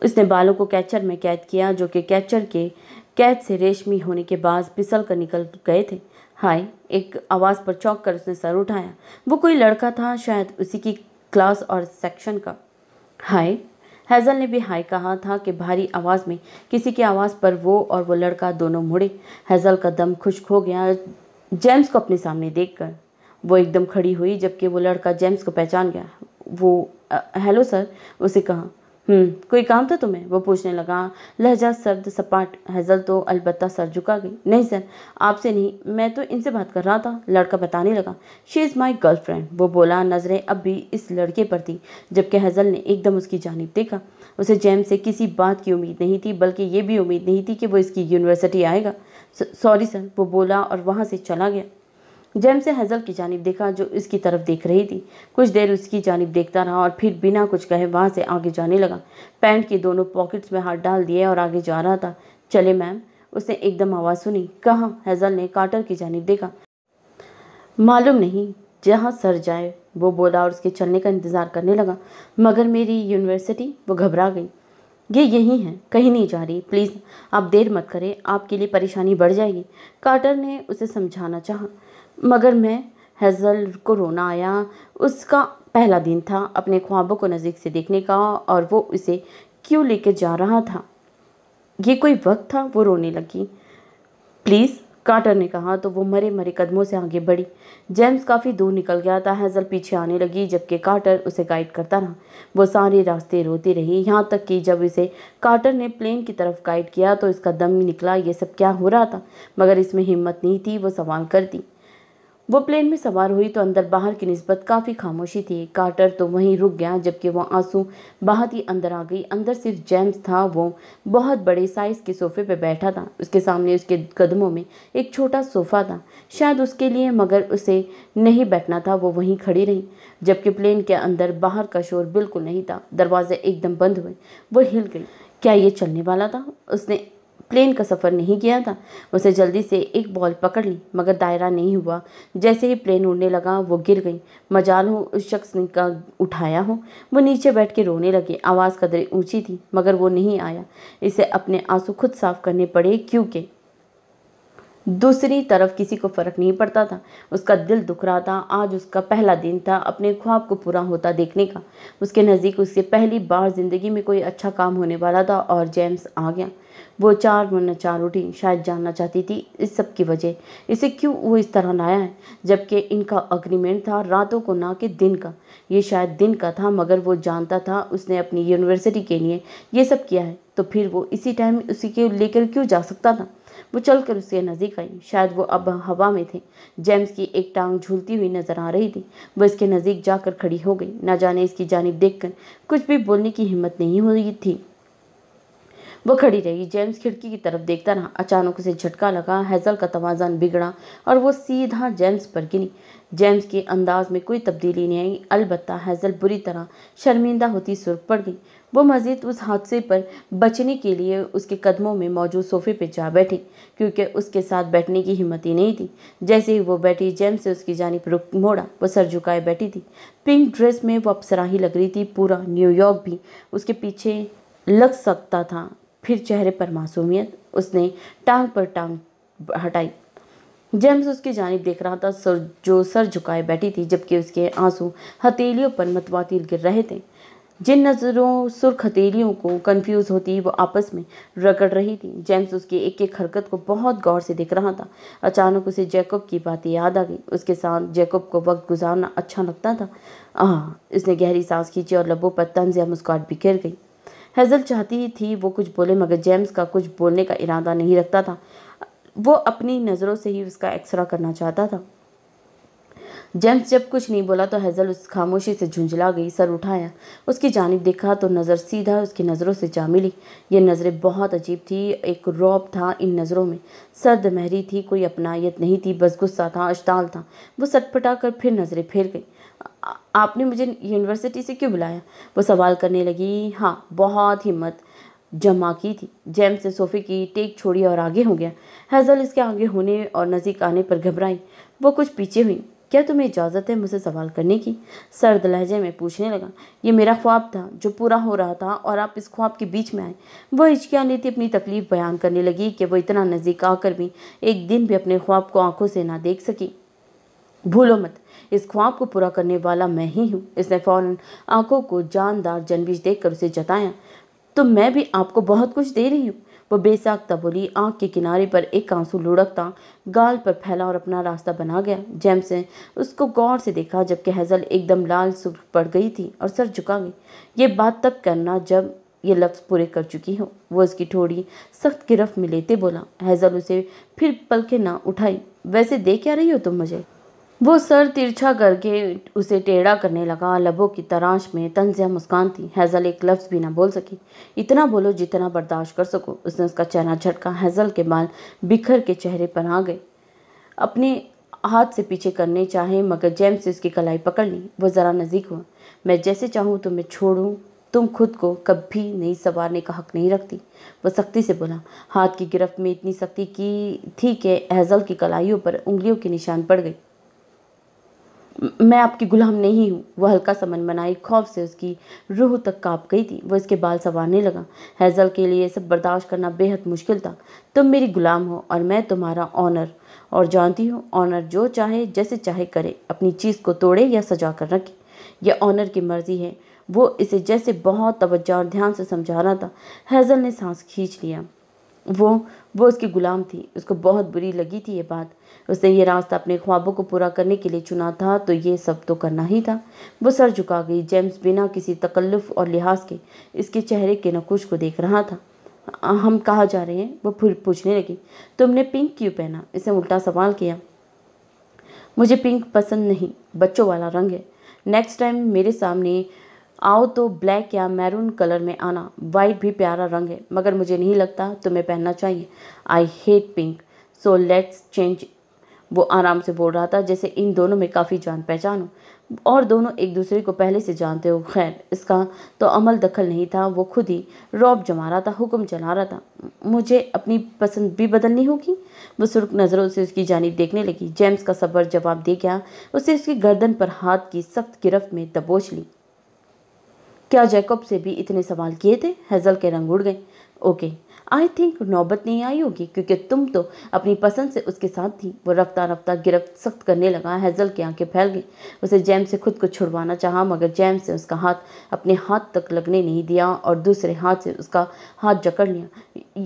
उसने बालों को कैचर में कैद किया जो कि कैचर के कैद से रेशमी होने के बाद पिसल कर निकल गए थे हाय एक आवाज़ पर चौंक कर उसने सर उठाया वो कोई लड़का था शायद उसी की क्लास और सेक्शन का हाय हैज़ल ने भी हाय कहा था कि भारी आवाज़ में किसी की आवाज़ पर वो और वो लड़का दोनों मुड़े हैज़ल का दम खुश्क हो गया जेम्स को अपने सामने देखकर वो एकदम खड़ी हुई जबकि वो लड़का जेम्स को पहचान गया वो हेलो सर उसे कहा हम्म, कोई काम था तुम्हें वो पूछने लगा लहजा सर्द सपाट हैजल तो अलबत्ता सर झुका गई नहीं सर आपसे नहीं मैं तो इनसे बात कर रहा था लड़का बताने लगा शी इज़ माई गर्लफ्रेंड वो बोला नज़रें अब भी इस लड़के पर थी जबकि हैजल ने एकदम उसकी जानब देखा उसे जैम से किसी बात की उम्मीद नहीं थी बल्कि ये भी उम्मीद नहीं थी कि वो इसकी यूनिवर्सिटी आएगा सॉरी सर वो बोला और वहाँ से चला गया जैम से हजल की जानब देखा जो इसकी तरफ देख रही थी कुछ देर उसकी जानब देखता रहा और फिर बिना कुछ कहे वहाँ से आगे जाने लगा पैंट के दोनों पॉकेट्स में हाथ डाल दिए और आगे जा रहा था चले मैम उसने एकदम आवाज़ सुनी कहाँ हजल ने काटर की जानब देखा मालूम नहीं जहाँ सर जाए वो बोला और उसके चलने का इंतज़ार करने लगा मगर मेरी यूनिवर्सिटी वो घबरा गई ये यही है कहीं नहीं जा रही प्लीज़ आप देर मत करें आपके लिए परेशानी बढ़ जाएगी कार्टर ने उसे समझाना चाहा मगर मैं हैज़ल को रोना आया उसका पहला दिन था अपने ख्वाबों को नज़दीक से देखने का और वो उसे क्यों लेके जा रहा था ये कोई वक्त था वो रोने लगी प्लीज़ कार्टर ने कहा तो वो मरे मरे कदमों से आगे बढ़ी जेम्स काफ़ी दूर निकल गया था हैज़ल पीछे आने लगी जबकि कार्टर उसे गाइड करता रहा वो सारे रास्ते रोती रही यहाँ तक कि जब उसे कार्टर ने प्लेन की तरफ गाइड किया तो इसका दम निकला ये सब क्या हो रहा था मगर इसमें हिम्मत नहीं थी वो सवाल करती वो प्लेन में सवार हुई तो अंदर बाहर की नस्बत काफ़ी खामोशी थी कार्टर तो वहीं रुक गया जबकि वह आंसू ही अंदर आ गई अंदर सिर्फ जेम्स था वो बहुत बड़े साइज़ के सोफ़े पर बैठा था उसके सामने उसके कदमों में एक छोटा सोफ़ा था शायद उसके लिए मगर उसे नहीं बैठना था वो वहीं खड़ी रही जबकि प्लेन के अंदर बाहर का शोर बिल्कुल नहीं था दरवाज़े एकदम बंद हुए वो हिल गई क्या ये चलने वाला था उसने प्लेन का सफ़र नहीं किया था उसने जल्दी से एक बॉल पकड़ ली मगर दायरा नहीं हुआ जैसे ही प्लेन उड़ने लगा वो गिर गई मजाल हो उस शख्स ने का उठाया हो वो नीचे बैठ के रोने लगे आवाज़ कदर ऊँची थी मगर वो नहीं आया इसे अपने आंसू खुद साफ करने पड़े क्योंकि दूसरी तरफ किसी को फ़र्क नहीं पड़ता था उसका दिल दुख रहा था आज उसका पहला दिन था अपने ख्वाब को पूरा होता देखने का उसके नज़दीक उससे पहली बार ज़िंदगी में कोई अच्छा काम होने वाला था और जेम्स आ गया वो चार मन चार उठी शायद जानना चाहती थी इस सब की वजह इसे क्यों वो इस तरह लाया है जबकि इनका अग्रीमेंट था रातों को ना कि दिन का ये शायद दिन का था मगर वो जानता था उसने अपनी यूनिवर्सिटी के लिए ये सब किया है तो फिर वो इसी टाइम उसी के लेकर क्यों जा सकता था वो चल कर उसके नज़दीक आई शायद वो अब हवा में थे जेम्स की एक टांग झूलती हुई नज़र आ रही थी वो इसके नज़दीक जाकर खड़ी हो गई ना जाने इसकी जानब देखकर कुछ भी बोलने की हिम्मत नहीं हुई थी वह खड़ी रही जेम्स खिड़की की तरफ देखता रहा अचानक उसे झटका लगा हैजल का तोज़न बिगड़ा और वो सीधा जेम्स पर गिनी जेम्स के अंदाज में कोई तब्दीली नहीं आई अलबत् हैजल बुरी तरह शर्मिंदा होती सुर पड़ गई वो मज़ीद उस हादसे पर बचने के लिए उसके कदमों में मौजूद सोफे पर जा बैठी क्योंकि उसके साथ बैठने की हिम्मत ही नहीं थी जैसे ही वो बैठी जेम्स से उसकी जानब रुक मोड़ा वो सर झुकाए बैठी थी पिंक ड्रेस में वो अपसराही लग रही थी पूरा न्यूयॉर्क भी उसके पीछे लग सकता था फिर चेहरे पर मासूमियत उसने टांग पर टांग हटाई जेम्स उसकी जानब देख रहा था सर जो सर झुकाए बैठी थी जबकि उसके आंसू हथेलियों पर मतवातिर गिर रहे थे जिन नज़रों सुर्ख हथेलियों को कंफ्यूज होती वो आपस में रगड़ रही थी जेम्स उसकी एक एक हरकत को बहुत गौर से देख रहा था अचानक उसे जैकब की बातें याद आ गई उसके साथ जैकब को वक्त गुजारना अच्छा लगता था आह इसने गहरी सांस खींची और लबों पर तंज या मुस्कुराट बिखर गई हेज़ल चाहती थी वो कुछ बोले मगर जेम्स का कुछ बोलने का इरादा नहीं रखता था वो अपनी नज़रों से ही उसका एक्सरा करना चाहता था जेम्स जब कुछ नहीं बोला तो हेज़ल उस खामोशी से झुंझला गई सर उठाया उसकी जानब देखा तो नज़र सीधा उसकी नज़रों से जा मिली ये नज़रें बहुत अजीब थी एक रौब था इन नज़रों में सर्द महरी थी कोई अपनायत नहीं थी बस गुस्सा था अश्ताल था वो सटपटा कर फिर नज़रें फेर गई आपने मुझे यूनिवर्सिटी से क्यों बुलाया वो सवाल करने लगी हाँ बहुत हिम्मत जमा की थी जैम से सोफे की टेक छोड़ी और आगे हो गया हैज़ल इसके आगे होने और नज़दीक आने पर घबराई वो कुछ पीछे हुई क्या तुम्हें इजाज़त है मुझसे सवाल करने की सर्द लहजे में पूछने लगा ये मेरा ख्वाब था जो पूरा हो रहा था और आप इस ख्वाब के बीच में आए वो नहीं थी अपनी तकलीफ़ बयान करने लगी कि वो इतना नज़दीक आकर भी एक दिन भी अपने ख्वाब को आंखों से ना देख सकी भूलो मत इस ख्वाब को पूरा करने वाला मैं ही हूँ इसने फ़ौरन आंखों को जानदार जनविश देख कर उसे जताया तो मैं भी आपको बहुत कुछ दे रही हूँ वो बेसाखता बोली आँख के किनारे पर एक आंसू लुढ़कता गाल पर फैला और अपना रास्ता बना गया जैम्स ने उसको गौर से देखा जबकि हैज़ल एकदम लाल सुर्ख पड़ गई थी और सर झुका गई ये बात तब करना जब ये लफ्ज़ पूरे कर चुकी हो वो उसकी ठोड़ी सख्त गिरफ्त में लेते बोला हैज़ल उसे फिर पलखे ना उठाई वैसे दे क्या रही हो तुम मुझे वो सर तिरछा करके उसे टेढ़ा करने लगा लबों की तराश में तंजिया मुस्कान थी हैज़ल एक लफ्ज़ भी ना बोल सकी इतना बोलो जितना बर्दाश्त कर सको उसने उसका चेहरा झटका हैज़ल के बाल बिखर के चेहरे पर आ गए अपने हाथ से पीछे करने चाहे मगर जेम्स से उसकी कलाई पकड़ ली वो ज़रा नज़दीक हुआ मैं जैसे चाहूँ तुम्हें तो छोड़ूँ तुम खुद को कभी नहीं संवारने का हक नहीं रखती वह सख्ती से बोला हाथ की गिरफ्त में इतनी सख्ती की थी कि हैज़ल की कलाइयों पर उंगलियों के निशान पड़ गई मैं आपकी गुलाम नहीं हूँ वह हल्का सा बनाई खौफ से उसकी रूह तक काँप गई थी वह इसके बाल संवारने लगा हैज़ल के लिए सब बर्दाश्त करना बेहद मुश्किल था तुम मेरी गुलाम हो और मैं तुम्हारा ऑनर और जानती हूँ ऑनर जो चाहे जैसे चाहे करे अपनी चीज़ को तोड़े या सजा कर रखे यह ऑनर की मर्जी है वो इसे जैसे बहुत तवज्जो और ध्यान से समझा रहा था हैज़ल ने सांस खींच लिया वो वो उसकी ग़ुलाम थी उसको बहुत बुरी लगी थी ये बात उसने ये रास्ता अपने ख्वाबों को पूरा करने के लिए चुना था तो ये सब तो करना ही था वो सर झुका गई जेम्स बिना किसी तकल्लुफ़ और लिहाज के इसके चेहरे के नकुश को देख रहा था हम कहाँ जा रहे हैं वो फिर पूछने लगी तुमने पिंक क्यों पहना इसने उल्टा सवाल किया मुझे पिंक पसंद नहीं बच्चों वाला रंग है नेक्स्ट टाइम मेरे सामने आओ तो ब्लैक या मैरून कलर में आना वाइट भी प्यारा रंग है मगर मुझे नहीं लगता तुम्हें पहनना चाहिए I hate pink so let's change वो आराम से बोल रहा था जैसे इन दोनों में काफ़ी जान पहचान हो और दोनों एक दूसरे को पहले से जानते हो खैर इसका तो अमल दखल नहीं था वो खुद ही रौब जमा रहा था हुक्म चला रहा था मुझे अपनी पसंद भी बदलनी होगी सुर्ख नज़रों से उसकी जानी देखने लगी जेम्स का सबर जवाब दे गया उसे उसकी गर्दन पर हाथ की सख्त गिरफ्त में दबोच ली क्या जैकब से भी इतने सवाल किए थे हैजल के रंग उड़ गए ओके आई थिंक नौबत नहीं आई होगी क्योंकि तुम तो अपनी पसंद से उसके साथ थी वो रफ्ता रफ्ता गिरफ्त सख्त करने लगा हैजल की आंखें फैल गई उसे जैम से खुद को छुड़वाना चाहा मगर जैम से उसका हाथ अपने हाथ तक लगने नहीं दिया और दूसरे हाथ से उसका हाथ जकड़ लिया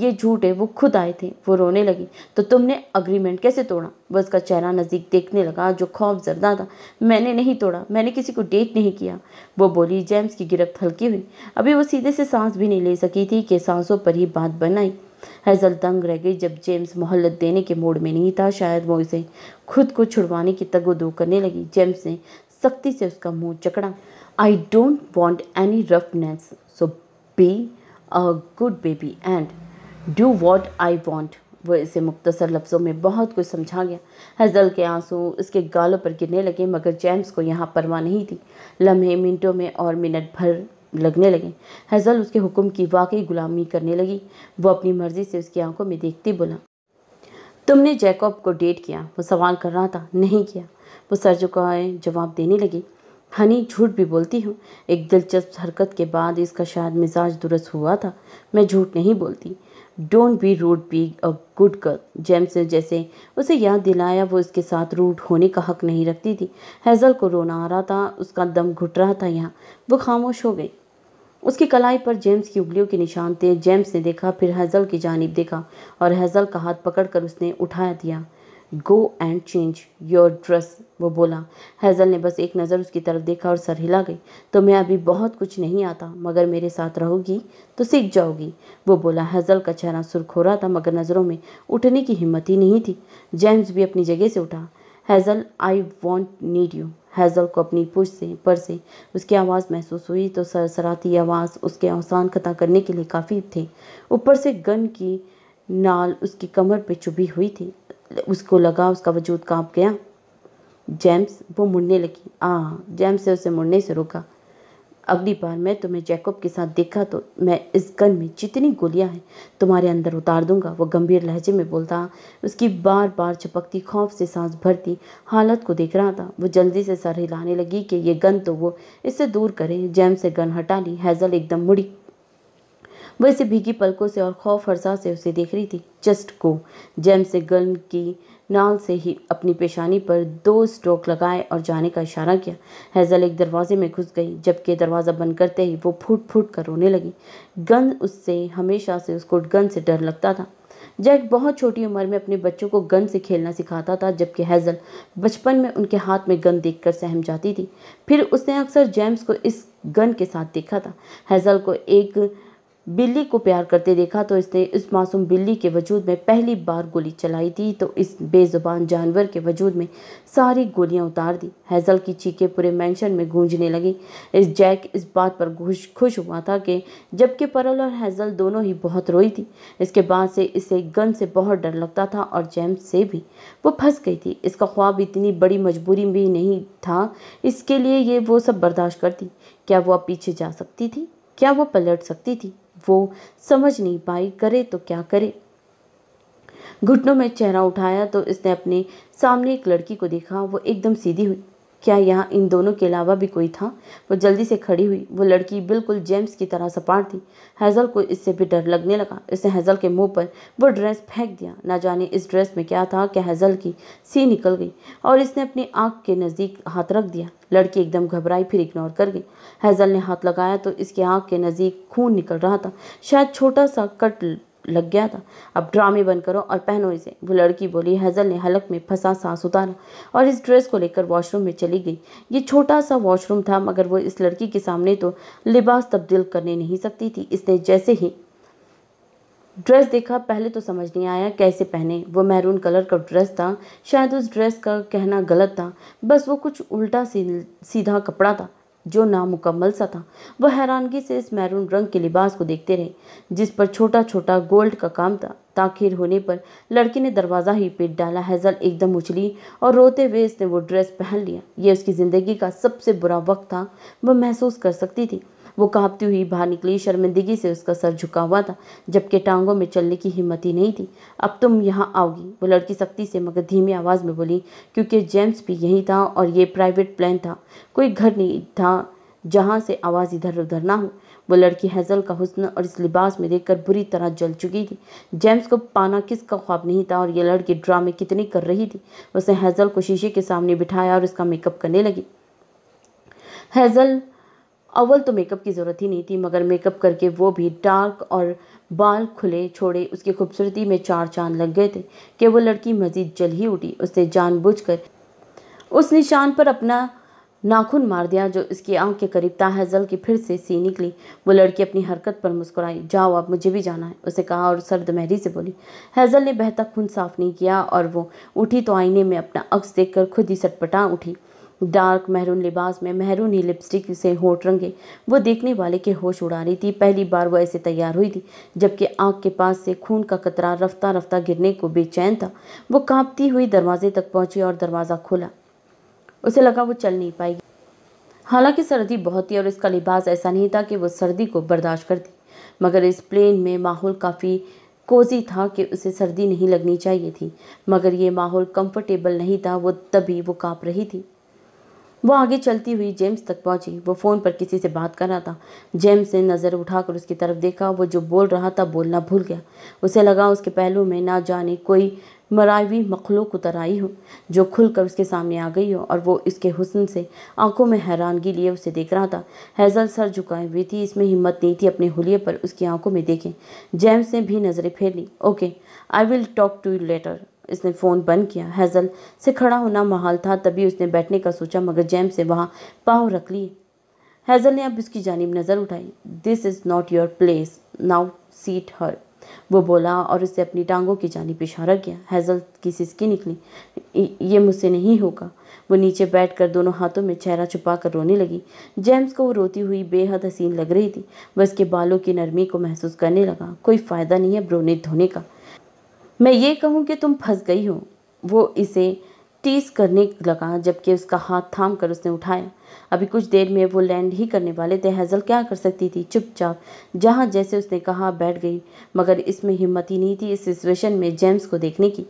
ये झूठ है वो खुद आए थे वो रोने लगी तो तुमने अग्रीमेंट कैसे तोड़ा वह उसका चेहरा नज़दीक देखने लगा जो खौफ जरदा था मैंने नहीं तोड़ा मैंने किसी को डेट नहीं किया वो बोली जेम्स की गिरफ्त हल्की हुई अभी वो सीधे से सांस भी नहीं ले सकी थी कि सांसों पर ही बात बनाई हैजल दंग रह गई जब जेम्स मोहल्लत देने के मूड में नहीं था शायद वो इसे खुद को छुड़वाने की तगो दो करने लगी जेम्स ने सख्ती से उसका मुंह चकड़ा I don't want any roughness so be a good baby and do what I want वो इसे मुख्तसर लफ्ज़ों में बहुत कुछ समझा गया हजल के आंसू उसके गालों पर गिरने लगे मगर जेम्स को यहाँ परवाह नहीं थी लम्हे मिनटों में और मिनट भर लगने लगे हजल उसके हुक्म की वाकई गुलामी करने लगी वो अपनी मर्ज़ी से उसकी आंखों में देखती बोला तुमने जैकब को डेट किया वो सवाल कर रहा था नहीं किया वो सर झुकाए जवाब देने लगी हनी झूठ भी बोलती हूँ एक दिलचस्प हरकत के बाद इसका शायद मिजाज दुरुस्त हुआ था मैं झूठ नहीं बोलती don't be rude be a good girl James ने जैसे उसे याद दिलाया वो इसके साथ रूड होने का हक नहीं रखती थी हैज़ल को रोना आ रहा था उसका दम घुट रहा था यहाँ वो खामोश हो गई उसकी कलाई पर जेम्स की उंगलियों के निशान थे जेम्स ने देखा फिर हैज़ल की जानब देखा और हैज़ल का हाथ पकड़ उसने उठाया दिया go and change your dress वो बोला हैज़ल ने बस एक नज़र उसकी तरफ देखा और सर हिला गई तुम्हें तो मैं अभी बहुत कुछ नहीं आता मगर मेरे साथ रहोगी तो सीख जाओगी वो बोला हैज़ल का चेहरा सुरख हो रहा था मगर नज़रों में उठने की हिम्मत ही नहीं थी जेम्स भी अपनी जगह से उठा Hazel I want need you Hazel को अपनी पुश से पर से उसकी आवाज़ महसूस हुई तो सरसराती आवाज़ उसके अवसान खता करने के लिए काफ़ी थे ऊपर से गन की नाल उसकी कमर पर चुभी हुई थी उसको लगा उसका वजूद कांप गया जेम्स वो मुड़ने लगी आ हाँ, जेम्स से उसे मुड़ने से रोका अगली बार मैं तुम्हें जैकब के साथ देखा तो मैं इस गन में जितनी गोलियां हैं तुम्हारे अंदर उतार दूंगा वो गंभीर लहजे में बोलता उसकी बार बार चपकती खौफ से सांस भरती हालत को देख रहा था वो जल्दी से सर हिलाने लगी कि ये गन तो वो इससे दूर करें जैम से गन हटा ली हैज़ल एकदम मुड़ी वह इसे भीगी पलकों से और खौफ हरसा से उसे देख रही थी जस्ट को जैम से गन की नाल से ही अपनी पेशानी पर दो स्ट्रोक लगाए और जाने का इशारा किया हैज़ल एक दरवाजे में घुस गई जबकि दरवाज़ा बंद करते ही वो फूट फूट कर रोने लगी गन उससे हमेशा से उसको गन से डर लगता था जैक बहुत छोटी उम्र में अपने बच्चों को गन से खेलना सिखाता था जबकि हैज़ल बचपन में उनके हाथ में गन देखकर सहम जाती थी फिर उसने अक्सर जेम्स को इस गन के साथ देखा था हैज़ल को एक बिल्ली को प्यार करते देखा तो इसने इस मासूम बिल्ली के वजूद में पहली बार गोली चलाई थी तो इस बेज़ुबान जानवर के वजूद में सारी गोलियां उतार दी हैज़ल की चीखें पूरे मेंशन में गूंजने लगी इस जैक इस बात पर खुश खुश हुआ था कि जबकि परल और हैज़ल दोनों ही बहुत रोई थी इसके बाद से इसे गन से बहुत डर लगता था और जैम से भी वो फंस गई थी इसका ख्वाब इतनी बड़ी मजबूरी भी नहीं था इसके लिए ये वो सब बर्दाश्त करती क्या वो अब पीछे जा सकती थी क्या वो पलट सकती थी वो समझ नहीं पाई करे तो क्या करे घुटनों में चेहरा उठाया तो इसने अपने सामने एक लड़की को देखा वो एकदम सीधी हुई क्या यहाँ इन दोनों के अलावा भी कोई था वो जल्दी से खड़ी हुई वो लड़की बिल्कुल जेम्स की तरह सपाट थी हैज़ल को इससे भी डर लगने लगा इसने हैज़ल के मुंह पर वो ड्रेस फेंक दिया ना जाने इस ड्रेस में क्या था कि हैज़ल की सी निकल गई और इसने अपनी आँख के नज़दीक हाथ रख दिया लड़की एकदम घबराई फिर इग्नोर कर गई हैज़ल ने हाथ लगाया तो इसके आँख के नज़दीक खून निकल रहा था शायद छोटा सा कट लग गया था अब ड्रामे बन करो और पहनो इसे वो लड़की बोली हज़ल ने हलक में फंसा सांस उतारा और इस ड्रेस को लेकर वॉशरूम में चली गई ये छोटा सा वॉशरूम था मगर वो इस लड़की के सामने तो लिबास तब्दील करने नहीं सकती थी इसने जैसे ही ड्रेस देखा पहले तो समझ नहीं आया कैसे पहने वो मैरून कलर का ड्रेस था शायद उस ड्रेस का कहना गलत था बस वो कुछ उल्टा सीधा कपड़ा था जो नामुकम्मल सा था वह हैरानगी से इस मैरून रंग के लिबास को देखते रहे जिस पर छोटा छोटा गोल्ड का काम था ताखिर होने पर लड़की ने दरवाज़ा ही पीट डाला हैज़ल एकदम उछली और रोते हुए इसने वो ड्रेस पहन लिया यह उसकी ज़िंदगी का सबसे बुरा वक्त था वह महसूस कर सकती थी वो कांपती हुई बाहर निकली शर्मिंदगी से उसका सर झुका हुआ था जबकि टांगों में चलने की हिम्मत ही नहीं थी अब तुम यहाँ आओगी वो लड़की सख्ती से मगर धीमी आवाज़ में बोली क्योंकि जेम्स भी यहीं था और ये प्राइवेट प्लान था कोई घर नहीं था जहाँ से आवाज़ इधर उधर ना हो वो लड़की हैजल का हुसन और इस लिबास में देखकर बुरी तरह जल चुकी थी जेम्स को पाना किसका ख्वाब नहीं था और ये लड़की ड्रामे कितनी कर रही थी उसने हैजल को शीशे के सामने बिठाया और उसका मेकअप करने लगी हैजल अव्वल तो मेकअप की ज़रूरत ही नहीं थी मगर मेकअप करके वो भी डार्क और बाल खुले छोड़े उसकी खूबसूरती में चार चांद लग गए थे कि वो लड़की मज़ीद जल ही उठी उसने जानबूझकर उस निशान पर अपना नाखून मार दिया जो उसकी आंख के करीब था की फिर से सी निकली वो लड़की अपनी हरकत पर मुस्कुराई जाओ आप मुझे भी जाना है उसे कहा और सर्द महरी से बोली हैजल ने बहता खून साफ नहीं किया और वो उठी तो आईने में अपना अक्स देखकर खुद ही सटपटा उठी डार्क मेहरून लिबास में मेहरून ही लिपस्टिक से होठ रंगे वो देखने वाले के होश उड़ा रही थी पहली बार वो ऐसे तैयार हुई थी जबकि आँख के पास से खून का कतरा रफ्ता रफ्ता गिरने को बेचैन था वो कांपती हुई दरवाजे तक पहुंची और दरवाज़ा खोला उसे लगा वो चल नहीं पाएगी हालांकि सर्दी बहुत थी और इसका लिबास ऐसा नहीं था कि वो सर्दी को बर्दाश्त करती मगर इस प्लेन में माहौल काफ़ी कोजी था कि उसे सर्दी नहीं लगनी चाहिए थी मगर ये माहौल कंफर्टेबल नहीं था वो तभी वो काँप रही थी वो आगे चलती हुई जेम्स तक पहुंची वो फ़ोन पर किसी से बात कर रहा था जेम्स ने नज़र उठाकर उसकी तरफ देखा वो जो बोल रहा था बोलना भूल गया उसे लगा उसके पहलू में ना जाने कोई मरावी मखलूक उतर आई हो जो खुलकर उसके सामने आ गई हो और वो इसके हुसन से आंखों में हैरानगी लिए उसे देख रहा था हैज़ल सर झुकाई हुई थी इसमें हिम्मत नहीं थी अपने हुलिये पर उसकी आंखों में देखें जेम्स ने भी नज़रें फेर ली okay I will talk to you later इसने फ़ोन बंद किया हैज़ल से खड़ा होना महाल था तभी उसने बैठने का सोचा मगर जैम से वहाँ पाँव रख लिए हैज़ल ने अब उसकी जानब नज़र उठाई this is not your place now seat her वो बोला और उसे अपनी टांगों की जानब इशारा किया हैज़ल की सिसकी निकली ये मुझसे नहीं होगा वो नीचे बैठकर दोनों हाथों में चेहरा छुपा कर रोने लगी जेम्स को वो रोती हुई बेहद हसीन लग रही थी वह उसके बालों की नरमी को महसूस करने लगा कोई फ़ायदा नहीं है रोने धोने का मैं ये कहूँ कि तुम फंस गई हो वो इसे टीस करने लगा जबकि उसका हाथ थाम कर उसने उठाया अभी कुछ देर में वो लैंड ही करने वाले थे हैज़ल क्या कर सकती थी चुपचाप जहाँ जैसे उसने कहा बैठ गई मगर इसमें हिम्मत ही नहीं थी इस सिचुएशन में जेम्स को देखने की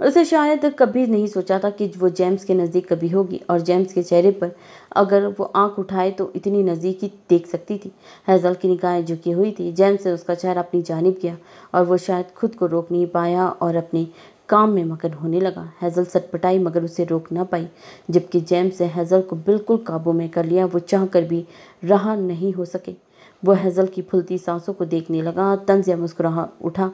उसे शायद कभी नहीं सोचा था कि वो जेम्स के नज़दीक कभी होगी और जेम्स के चेहरे पर अगर वो आंख उठाए तो इतनी नज़दीक ही देख सकती थी हैजल की निगाहें झुकी हुई थी जेम्स से उसका चेहरा अपनी जानब गया और वो शायद खुद को रोक नहीं पाया और अपने काम में मगन होने लगा हैजल सटपटाई मगर उसे रोक ना पाई जबकि जेम्स ने हैजल को बिल्कुल काबू में कर लिया वो चाह कर भी रहा नहीं हो सके वो हैजल की फुलती सांसों को देखने लगा या मुस्कुरा उठा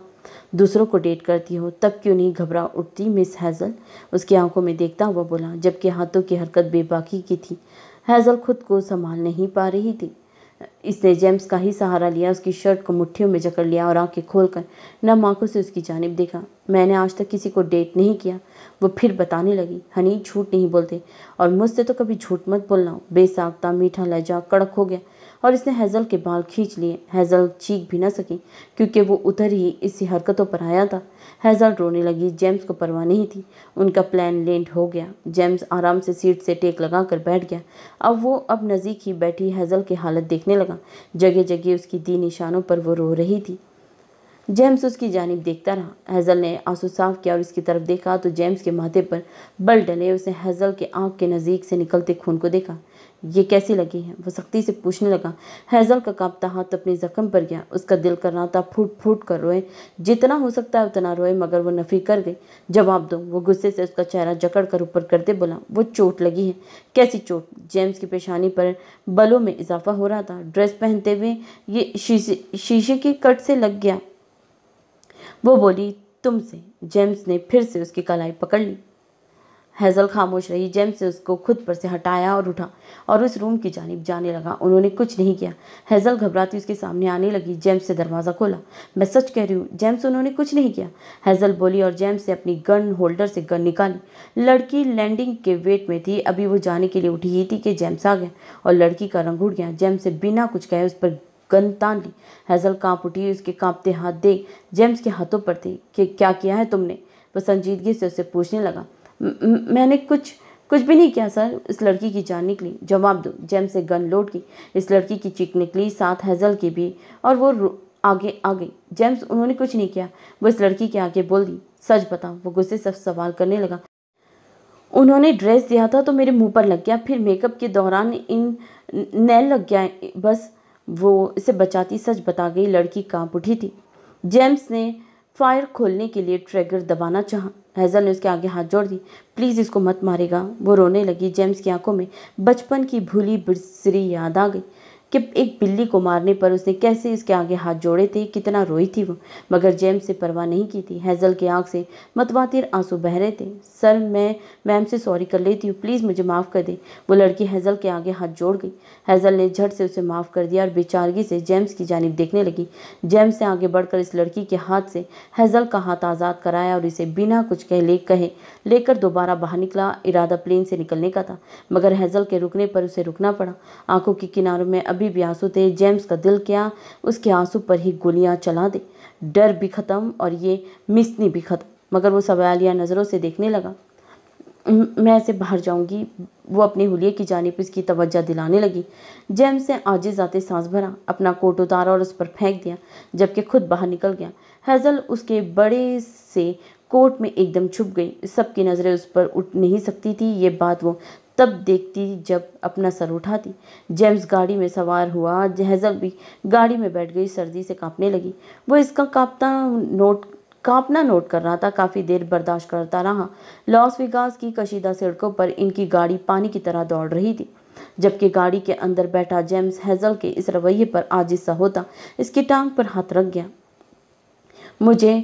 दूसरों को डेट करती हो तब क्यों नहीं घबरा उठती मिस हैज़ल उसकी आंखों में देखता हुआ बोला जबकि हाथों की हरकत बेबाकी की थी हैज़ल खुद को संभाल नहीं पा रही थी इसने जेम्स का ही सहारा लिया उसकी शर्ट को मुट्ठियों में जकड़ लिया और आंखें खोलकर न आंखों से उसकी जानब देखा मैंने आज तक किसी को डेट नहीं किया वो फिर बताने लगी हनी झूठ नहीं बोलते और मुझसे तो कभी झूठ मत बोलना बेसाख्ता मीठा लहजा कड़क हो गया और इसने हैज़ल के बाल खींच लिए हैज़ल चीख भी न सकी क्योंकि वो उधर ही इसी हरकतों पर आया था हैज़ल रोने लगी जेम्स को परवाह नहीं थी उनका प्लान लेंड हो गया जेम्स आराम से सीट से टेक लगा कर बैठ गया अब वो अब नजीक ही बैठी हैज़ल की हालत देखने लगा जगह जगह उसकी दी निशानों पर वो रो रही थी जेम्स उसकी जानब देखता रहा हैज़ल ने आंसू साफ किया और इसकी तरफ देखा तो जेम्स के माथे पर बल डले उसने हैज़ल के आँख के नज़दीक से निकलते खून को देखा ये कैसी लगी है वह सख्ती से पूछने लगा हैजल का कांपता हाथ अपने जख्म पर गया उसका दिल कर रहा था फूट फूट कर रोए जितना हो सकता है उतना रोए मगर वो नफी कर गई जवाब दो वो गुस्से से उसका चेहरा जकड़ कर ऊपर करते बोला वो चोट लगी है कैसी चोट जेम्स की पेशानी पर बलों में इजाफा हो रहा था ड्रेस पहनते हुए ये शीशे शीशे की कट से लग गया वो बोली तुमसे जेम्स ने फिर से उसकी कलाई पकड़ ली हैज़ल खामोश रही जेम्स ने उसको खुद पर से हटाया और उठा और उस रूम की जानब जाने लगा उन्होंने कुछ नहीं किया हैज़ल घबराती उसके सामने आने लगी जेम्स से दरवाज़ा खोला मैं सच कह रही हूँ जेम्स उन्होंने कुछ नहीं किया हैज़ल बोली और जेम्स ने अपनी गन होल्डर से गन निकाली लड़की लैंडिंग के वेट में थी अभी वो जाने के लिए उठी ही थी कि जेम्स आ गया और लड़की का रंग उड़ गया जेम्स से बिना कुछ कहे उस पर गन तान ली हैज़ल कांप उठी उसके कांपते हाथ देख जेम्स के हाथों पर थी कि क्या किया है तुमने वह संजीदगी से उससे पूछने लगा मैंने कुछ कुछ भी नहीं किया सर इस लड़की की जान निकली जवाब दो जैम से गन लोड की इस लड़की की चीख निकली साथ हैजल की भी और वो आगे आ गई जेम्स उन्होंने कुछ नहीं किया वो इस लड़की के आगे बोल दी सच बताओ वो गुस्से से सवाल करने लगा उन्होंने ड्रेस दिया था तो मेरे मुंह पर लग गया फिर मेकअप के दौरान इन नैल लग गया बस वो इसे बचाती सच बता गई लड़की कांप उठी थी जेम्स ने फायर खोलने के लिए ट्रैगर दबाना चाहा हैज़ल ने उसके आगे हाथ जोड़ दी प्लीज़ इसको मत मारेगा वो रोने लगी जेम्स की आंखों में बचपन की भूली बिरसरी याद आ गई कि एक बिल्ली को मारने पर उसने कैसे इसके आगे हाथ जोड़े थे कितना रोई थी वो मगर जेम्स से परवाह नहीं की थी हैज़ल की आंख से मतवातिर आंसू बह रहे थे सर मैं मैम से सॉरी कर लेती हूँ प्लीज़ मुझे माफ़ कर दे वो लड़की हैज़ल के आगे हाथ जोड़ गई हैज़ल ने झट से उसे माफ़ कर दिया और बेचारगी से जेम्स की जानब देखने लगी जेम्स से आगे बढ़कर इस लड़की के हाथ से हैज़ल का हाथ आज़ाद कराया और इसे बिना कुछ कह ले कहे लेकर दोबारा बाहर निकला इरादा प्लेन से निकलने का था मगर हैज़ल के रुकने पर उसे रुकना पड़ा आंखों के किनारों में अब कभी भी आंसू दे जेम्स का दिल क्या उसके आंसू पर ही गोलियां चला दे डर भी ख़त्म और ये मिसनी भी ख़त्म मगर वो सवालिया नज़रों से देखने लगा मैं ऐसे बाहर जाऊंगी वो अपने हुलिये की जानब इसकी तवज्जा दिलाने लगी जेम्स ने आजे जाते सांस भरा अपना कोट उतारा और उस पर फेंक दिया जबकि खुद बाहर निकल गया हैज़ल उसके बड़े से कोट में एकदम छुप गई सबकी नज़रें उस पर उठ नहीं सकती थी ये बात वो तब देखती जब अपना सर उठाती जेम्स गाड़ी में सवार हुआ जहजब भी गाड़ी में बैठ गई सर्दी से कांपने लगी वो इसका कांपता नोट कांपना नोट कर रहा था काफ़ी देर बर्दाश्त करता रहा लॉस विकास की कशीदा सड़कों पर इनकी गाड़ी पानी की तरह दौड़ रही थी जबकि गाड़ी के अंदर बैठा जेम्स हैजल के इस रवैये पर आजिज होता इसकी टांग पर हाथ रख गया मुझे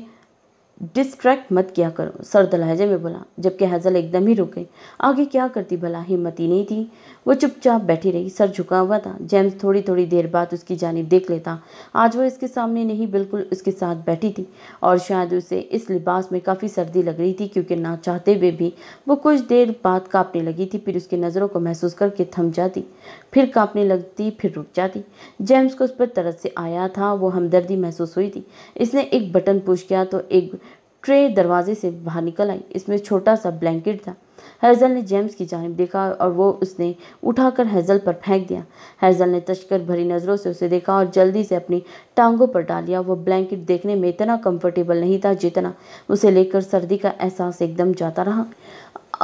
डिस्ट्रैक्ट मत किया करो सरद लहजे में बोला जबकि हजल एकदम ही रुक गई आगे क्या करती भला हिम्मत ही नहीं थी वो चुपचाप बैठी रही सर झुका हुआ था जेम्स थोड़ी थोड़ी देर बाद उसकी जानब देख लेता आज वो इसके सामने नहीं बिल्कुल उसके साथ बैठी थी और शायद उसे इस लिबास में काफ़ी सर्दी लग रही थी क्योंकि ना चाहते हुए भी वो कुछ देर बाद काँपने लगी थी फिर उसकी नज़रों को महसूस करके थम जाती फिर काँपने लगती फिर रुक जाती जेम्स को उस पर तरस से आया था वो हमदर्दी महसूस हुई थी इसने एक बटन पूछ किया तो एक ट्रे दरवाजे से बाहर निकल आई इसमें छोटा सा ब्लैंकेट था हैज़ल ने जेम्स की जानब देखा और वो उसने उठाकर हैज़ल पर फेंक दिया हैज़ल ने तशकर भरी नज़रों से उसे देखा और जल्दी से अपनी टांगों पर डाल लिया वो ब्लैंकेट देखने में इतना कंफर्टेबल नहीं था जितना उसे लेकर सर्दी का एहसास एकदम जाता रहा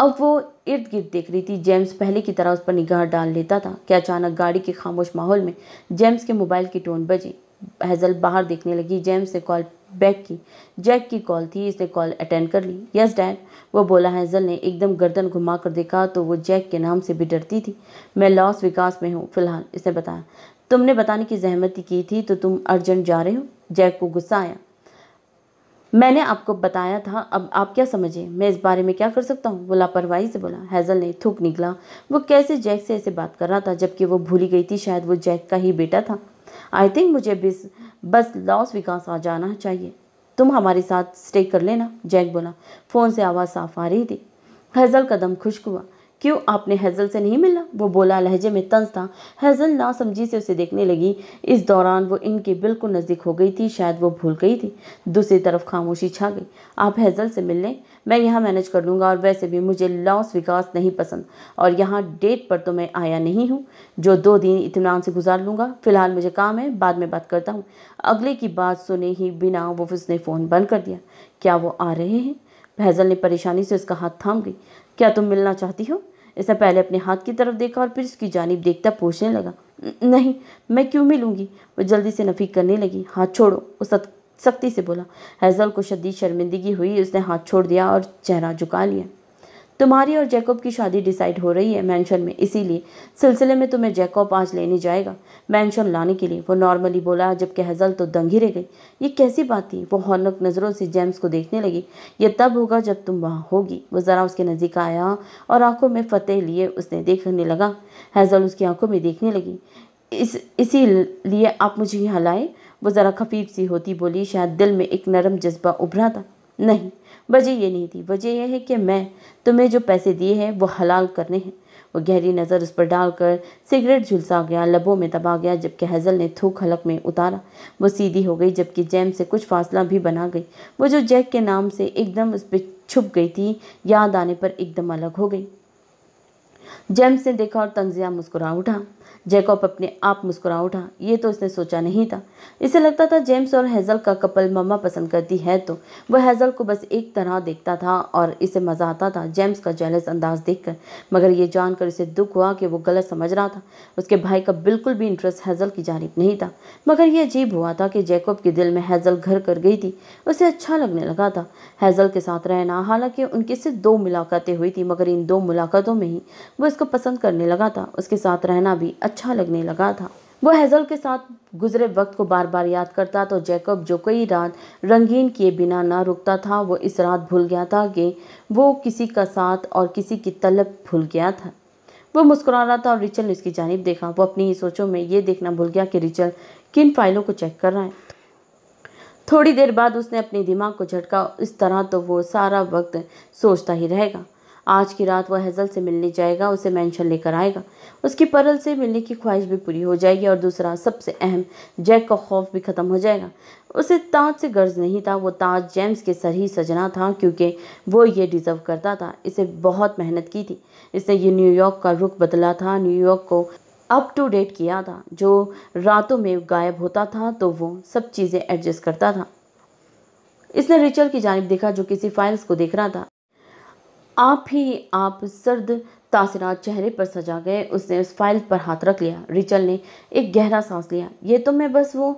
अब वो इर्द गिर्द देख रही थी जेम्स पहले की तरह उस पर निगाह डाल लेता था कि अचानक गाड़ी के खामोश माहौल में जेम्स के मोबाइल की टोन बजी हैज़ल बाहर देखने लगी जेम्स ने कॉल बैक की जैक की कॉल थी इसने कॉल अटेंड कर ली यस डैड वो बोला हैज़ल ने एकदम गर्दन घुमा कर देखा तो वो जैक के नाम से भी डरती थी मैं लॉस विकास में हूँ फ़िलहाल इसने बताया तुमने बताने की जहमत की थी तो तुम अर्जेंट जा रहे हो जैक को गुस्सा आया मैंने आपको बताया था अब आप क्या समझे मैं इस बारे में क्या कर सकता हूँ वो लापरवाही से बोला हैज़ल ने थूक निकला वो कैसे जैक से ऐसे बात कर रहा था जबकि वो भूली गई थी शायद वो जैक का ही बेटा था आई थिंक मुझे बिस बस लॉस विकास आ जाना चाहिए तुम हमारे साथ स्टे कर लेना जैक बोला फ़ोन से आवाज़ साफ आ रही थी हजल कदम खुश्क हुआ क्यों आपने हैज़ल से नहीं मिला वो बोला लहजे में तंज था हैज़ल ना समझी से उसे देखने लगी इस दौरान वो इनके बिल्कुल नज़दीक हो गई थी शायद वो भूल गई थी दूसरी तरफ खामोशी छा गई आप हैज़ल से मिल लें मैं यहाँ मैनेज कर लूँगा और वैसे भी मुझे लॉस विकास नहीं पसंद और यहाँ डेट पर तो मैं आया नहीं हूँ जो दो दिन इतमान से गुजार लूँगा फ़िलहाल मुझे काम है बाद में बात करता हूँ अगले की बात सुने ही बिना वो उसने फ़ोन बंद कर दिया क्या वो आ रहे हैं फैज़ल ने परेशानी से उसका हाथ थाम गई क्या तुम मिलना चाहती हो इसने पहले अपने हाथ की तरफ देखा और फिर उसकी जानब देखता पूछने लगा नहीं मैं क्यों मिलूंगी वो जल्दी से नफ़ी करने लगी हाथ छोड़ो उस सख्ती से बोला हैज़ल को शदीद शर्मिंदगी हुई उसने हाथ छोड़ दिया और चेहरा झुका लिया तुम्हारी और जैकब की शादी डिसाइड हो रही है मैंशन में इसीलिए सिलसिले में तुम्हें जैकब आज लेने जाएगा मैंशन लाने के लिए वो नॉर्मली बोला जबकि हजल तो दंगी रह गई ये कैसी बात थी वो हौनक नज़रों से जेम्स को देखने लगी ये तब होगा जब तुम वहाँ होगी वो ज़रा उसके नज़दीक आया और आंखों में फतेह लिए उसने देखने लगा हैजल उसकी आंखों में देखने लगी इस इसी लिए आप मुझे यहाँ लाए वो ज़रा खफीफ सी होती बोली शायद दिल में एक नरम जज्बा उभरा था नहीं वजह ये नहीं थी वजह यह है कि मैं तुम्हें जो पैसे दिए हैं वो हलाल करने हैं वो गहरी नज़र उस पर डालकर सिगरेट झुलसा गया लबों में दबा गया जबकि हैज़ल ने थूक हलक में उतारा वो सीधी हो गई जबकि जैम से कुछ फासला भी बना गई वो जो जैक के नाम से एकदम उस पर छुप गई थी याद आने पर एकदम अलग हो गई जेम्स ने देखा और तंजिया मुस्कुरा उठा जैकॉब अपने आप मुस्कुरा उठा ये तो उसने सोचा नहीं था इसे लगता था जेम्स और हेजल का कपल मम्मा पसंद करती है तो वह हैज़ल को बस एक तरह देखता था और इसे मज़ा आता था जेम्स का जेलस अंदाज देखकर मगर ये जानकर उसे दुख हुआ कि वो गलत समझ रहा था उसके भाई का बिल्कुल भी इंटरेस्ट हैज़ल की जानब नहीं था मगर यह अजीब हुआ था कि जेकॉब के दिल में हेजल घर कर गई थी उसे अच्छा लगने लगा था हेजल के साथ रहना हालांकि उनकी सिर्फ दो मुलाकातें हुई थी मगर इन दो मुलाकातों में ही वो इसको पसंद करने लगा था उसके साथ रहना भी अच्छा अच्छा लगने लगा था वो हैजल के साथ गुजरे वक्त को बार बार याद करता तो जैकब जो कई रात रंगीन किए बिना ना रुकता था वो इस रात भूल गया था कि वो किसी का साथ और किसी की तलब भूल गया था वो मुस्कुरा रहा था और रिचल ने उसकी जानब देखा वो अपनी ही सोचों में ये देखना भूल गया कि रिचल किन फाइलों को चेक कर रहा है थोड़ी देर बाद उसने अपने दिमाग को झटका इस तरह तो वो सारा वक्त सोचता ही रहेगा आज की रात वह हेज़ल से मिलने जाएगा उसे मैंशन लेकर आएगा उसकी परल से मिलने की ख्वाहिश भी पूरी हो जाएगी और दूसरा सबसे अहम जैक का खौफ भी ख़त्म हो जाएगा उसे ताज से गर्ज नहीं था वो ताज जेम्स के सर ही सजना था क्योंकि वो ये डिज़र्व करता था इसे बहुत मेहनत की थी इसने ये न्यूयॉर्क का रुख बदला था न्यूयॉर्क को अप टू डेट किया था जो रातों में गायब होता था तो वो सब चीज़ें एडजस्ट करता था इसने रिचल की जानब देखा जो किसी फाइल्स को देख रहा था आप ही आप सर्द तासरा चेहरे पर सजा गए उसने उस फाइल पर हाथ रख लिया रिचल ने एक गहरा सांस लिया ये तो मैं बस वो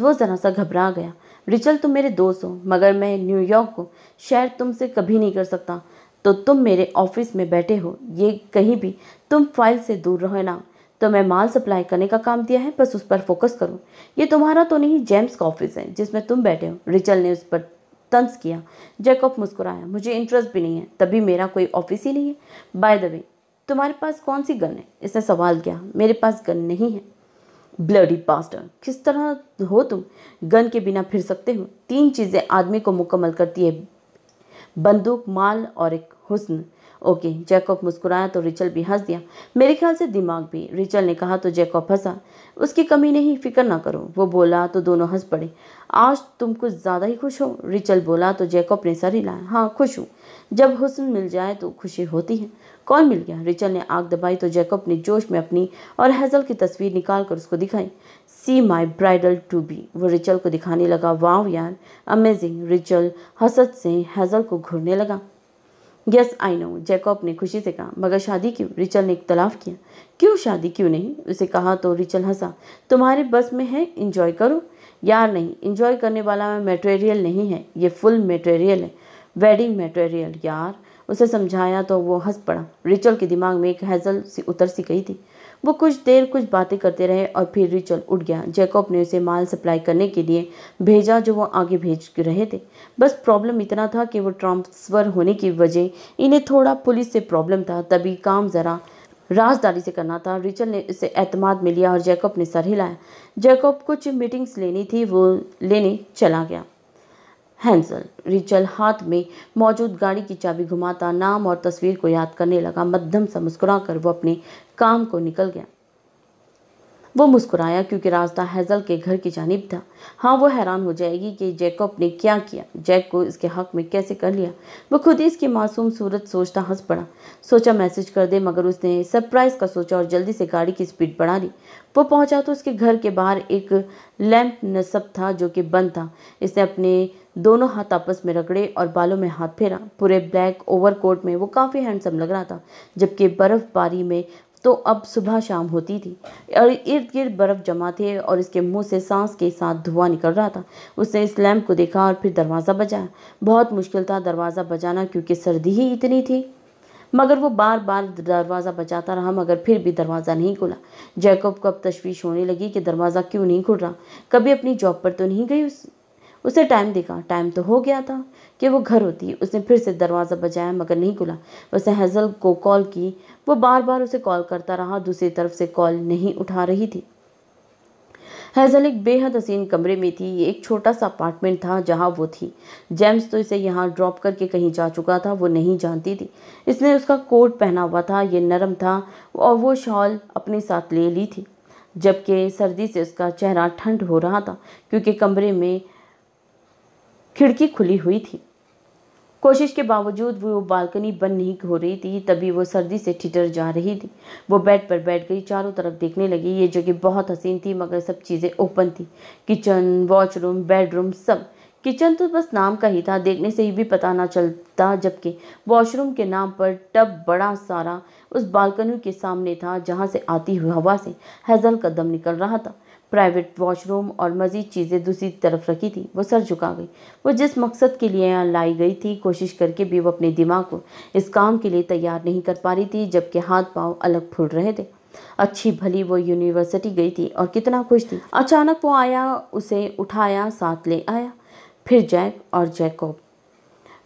वो ज़रा सा घबरा गया रिचल तुम तो मेरे दोस्त हो मगर मैं न्यूयॉर्क को शहर तुमसे कभी नहीं कर सकता तो तुम मेरे ऑफिस में बैठे हो ये कहीं भी तुम फाइल से दूर रहो ना तो मैं माल सप्लाई करने का काम दिया है बस उस पर फोकस करूँ ये तुम्हारा तो नहीं जेम्स का ऑफिस है जिसमें तुम बैठे हो रिचल ने उस पर तंज किया जैकब मुस्कुराया मुझे इंटरेस्ट भी नहीं है तभी मेरा कोई ऑफिस ही नहीं है बाय द वे तुम्हारे पास कौन सी गन है इसने सवाल किया मेरे पास गन नहीं है ब्लडी पास्टर किस तरह हो तुम गन के बिना फिर सकते हो तीन चीज़ें आदमी को मुकम्मल करती है बंदूक माल और एक हुस्न ओके जैकब मुस्कुराया तो रिचल भी हंस दिया मेरे ख्याल से दिमाग भी रिचल ने कहा तो जैकब हंसा उसकी कमी नहीं फिक्र ना करो वो बोला तो दोनों हंस पड़े आज तुम कुछ ज़्यादा ही खुश हो रिचल बोला तो जैकब ने सर हिलाया हाँ खुश हूँ जब हुसन मिल जाए तो खुशी होती है कौन मिल गया रिचल ने आग दबाई तो जैकब ने जोश में अपनी और हैजल की तस्वीर निकाल कर उसको दिखाई see my bridal to be वो रिचल को दिखाने लगा वाव यार अमेजिंग रिचल हसद से हैजल को घूरने लगा यस आई नो जैकॉब ने खुशी से कहा मगर शादी क्यों रिचल ने इख्तलाफ किया क्यों शादी क्यों नहीं उसे कहा तो रिचल हंसा तुम्हारे बस में है इंजॉय करो यार नहीं इंजॉय करने वाला मैं मेटेरियल नहीं है ये फुल मेटेरियल है वेडिंग मेटेरियल यार उसे समझाया तो वो हंस पड़ा रिचल के दिमाग में एक हैजल सी उतर सी गई थी वो कुछ देर कुछ बातें करते रहे और फिर रिचल उठ गया जैकब ने उसे माल सप्लाई करने के लिए भेजा जो वो आगे भेज रहे थे बस प्रॉब्लम इतना था कि वो ट्रांसफ़र होने की वजह इन्हें थोड़ा पुलिस से प्रॉब्लम था तभी काम ज़रा राजदारी से करना था रिचल ने उसे एतमाद में लिया और जैकब ने सर हिलाया जैकब कुछ मीटिंग्स लेनी थी वो लेने चला गया हैंसल रिचल हाथ में मौजूद गाड़ी की चाबी घुमाता नाम और तस्वीर को याद करने लगा मध्यम सा मुस्कुरा कर वो अपने काम को निकल गया वो मुस्कुराया क्योंकि रास्ता हैजल के घर की जानब था हाँ वो हैरान हो जाएगी कि जैकब ने क्या किया जैक को इसके हक में कैसे कर लिया वो खुद ही इसकी मासूम सूरत सोचता हंस पड़ा सोचा मैसेज कर दे मगर उसने सरप्राइज़ का सोचा और जल्दी से गाड़ी की स्पीड बढ़ा ली वो पहुंचा तो उसके घर के बाहर एक लैंप नसब था जो कि बंद था इसने अपने दोनों हाथ आपस में रगड़े और बालों में हाथ फेरा पूरे ब्लैक ओवरकोट में वो काफ़ी हैंडसम लग रहा था जबकि बर्फ़बारी में तो अब सुबह शाम होती थी और इर्द गिर्द बर्फ़ जमा थे और इसके मुंह से सांस के साथ धुआं निकल रहा था उसने इस लैम्प को देखा और फिर दरवाज़ा बजाया बहुत मुश्किल था दरवाज़ा बजाना क्योंकि सर्दी ही इतनी थी मगर वो बार बार दरवाज़ा बचाता रहा मगर फिर भी दरवाज़ा नहीं खुला जैकब को अब तशवीश होने लगी कि दरवाज़ा क्यों नहीं खुल रहा कभी अपनी जॉब पर तो नहीं गई उस उसे टाइम देखा टाइम तो हो गया था कि वो घर होती उसने फिर से दरवाज़ा बजाया मगर नहीं खुला उसने हज़ल को कॉल की वो बार बार उसे कॉल करता रहा दूसरी तरफ से कॉल नहीं उठा रही थी हैज़ल एक बेहद हसीन कमरे में थी ये एक छोटा सा अपार्टमेंट था जहाँ वो थी जेम्स तो इसे यहाँ ड्रॉप करके कहीं जा चुका था वो नहीं जानती थी इसने उसका कोट पहना हुआ था ये नरम था और वो शॉल अपने साथ ले ली थी जबकि सर्दी से उसका चेहरा ठंड हो रहा था क्योंकि कमरे में खिड़की खुली हुई थी कोशिश के बावजूद वो बालकनी बंद नहीं हो रही थी तभी वो सर्दी से ठिठर जा रही थी वो बेड पर बैठ गई चारों तरफ देखने लगी ये जगह बहुत हसीन थी मगर सब चीज़ें ओपन थी किचन वॉशरूम बेडरूम सब किचन तो बस नाम का ही था देखने से ही भी पता ना चलता जबकि वॉशरूम के नाम पर टब बड़ा सारा उस बालकनी के सामने था जहाँ से आती हुई हवा से हैजल का दम निकल रहा था प्राइवेट वॉशरूम और मज़ीद चीज़ें दूसरी तरफ रखी थी वो सर झुका गई वो जिस मकसद के लिए यहाँ लाई गई थी कोशिश करके भी वो अपने दिमाग को इस काम के लिए तैयार नहीं कर पा रही थी जबकि हाथ पाँव अलग फुल रहे थे अच्छी भली वो यूनिवर्सिटी गई थी और कितना खुश थी अचानक वो आया उसे उठाया साथ ले आया फिर जैक और जैकॉब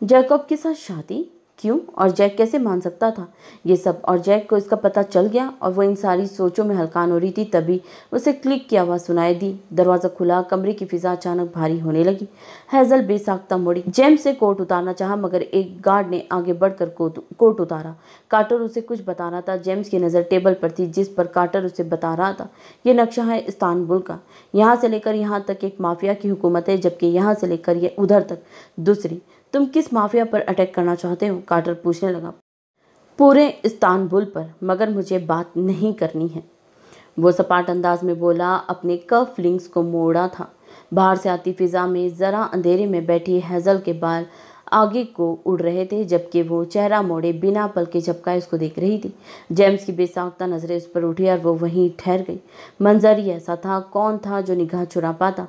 जैकॉब के साथ शादी क्यों और जैक कैसे मान सकता था ये सब और जैक को इसका पता चल गया और वो इन सारी सोचों में हलकान हो रही थी तभी उसे क्लिक की आवाज़ सुनाई दी दरवाज़ा खुला कमरे की फिजा अचानक भारी होने लगी हैजल बेसाख्ता मुड़ी जेम्स से कोट उतारना चाहा मगर एक गार्ड ने आगे बढ़कर कोट कोट उतारा कार्टर उसे कुछ बता रहा था जेम्स की नज़र टेबल पर थी जिस पर कार्टर उसे बता रहा था ये नक्शा है इस्तानबुल का यहाँ से लेकर यहाँ तक एक माफिया की हुकूमत है जबकि यहाँ से लेकर ये उधर तक दूसरी तुम किस माफिया पर अटैक करना चाहते हो कार्टर पूछने लगा पूरे इस्तानबुल पर मगर मुझे बात नहीं करनी है वो सपाट अंदाज में बोला अपने कफ लिंग्स को मोड़ा था बाहर से आती फिजा में ज़रा अंधेरे में बैठी हैजल के बाल आगे को उड़ रहे थे जबकि वो चेहरा मोड़े बिना पल के झपकाए उसको देख रही थी जेम्स की बेसाख्ता नज़रें उस पर उठी और वो वहीं ठहर गई मंजर ही ऐसा था कौन था जो निगाह चुरा पाता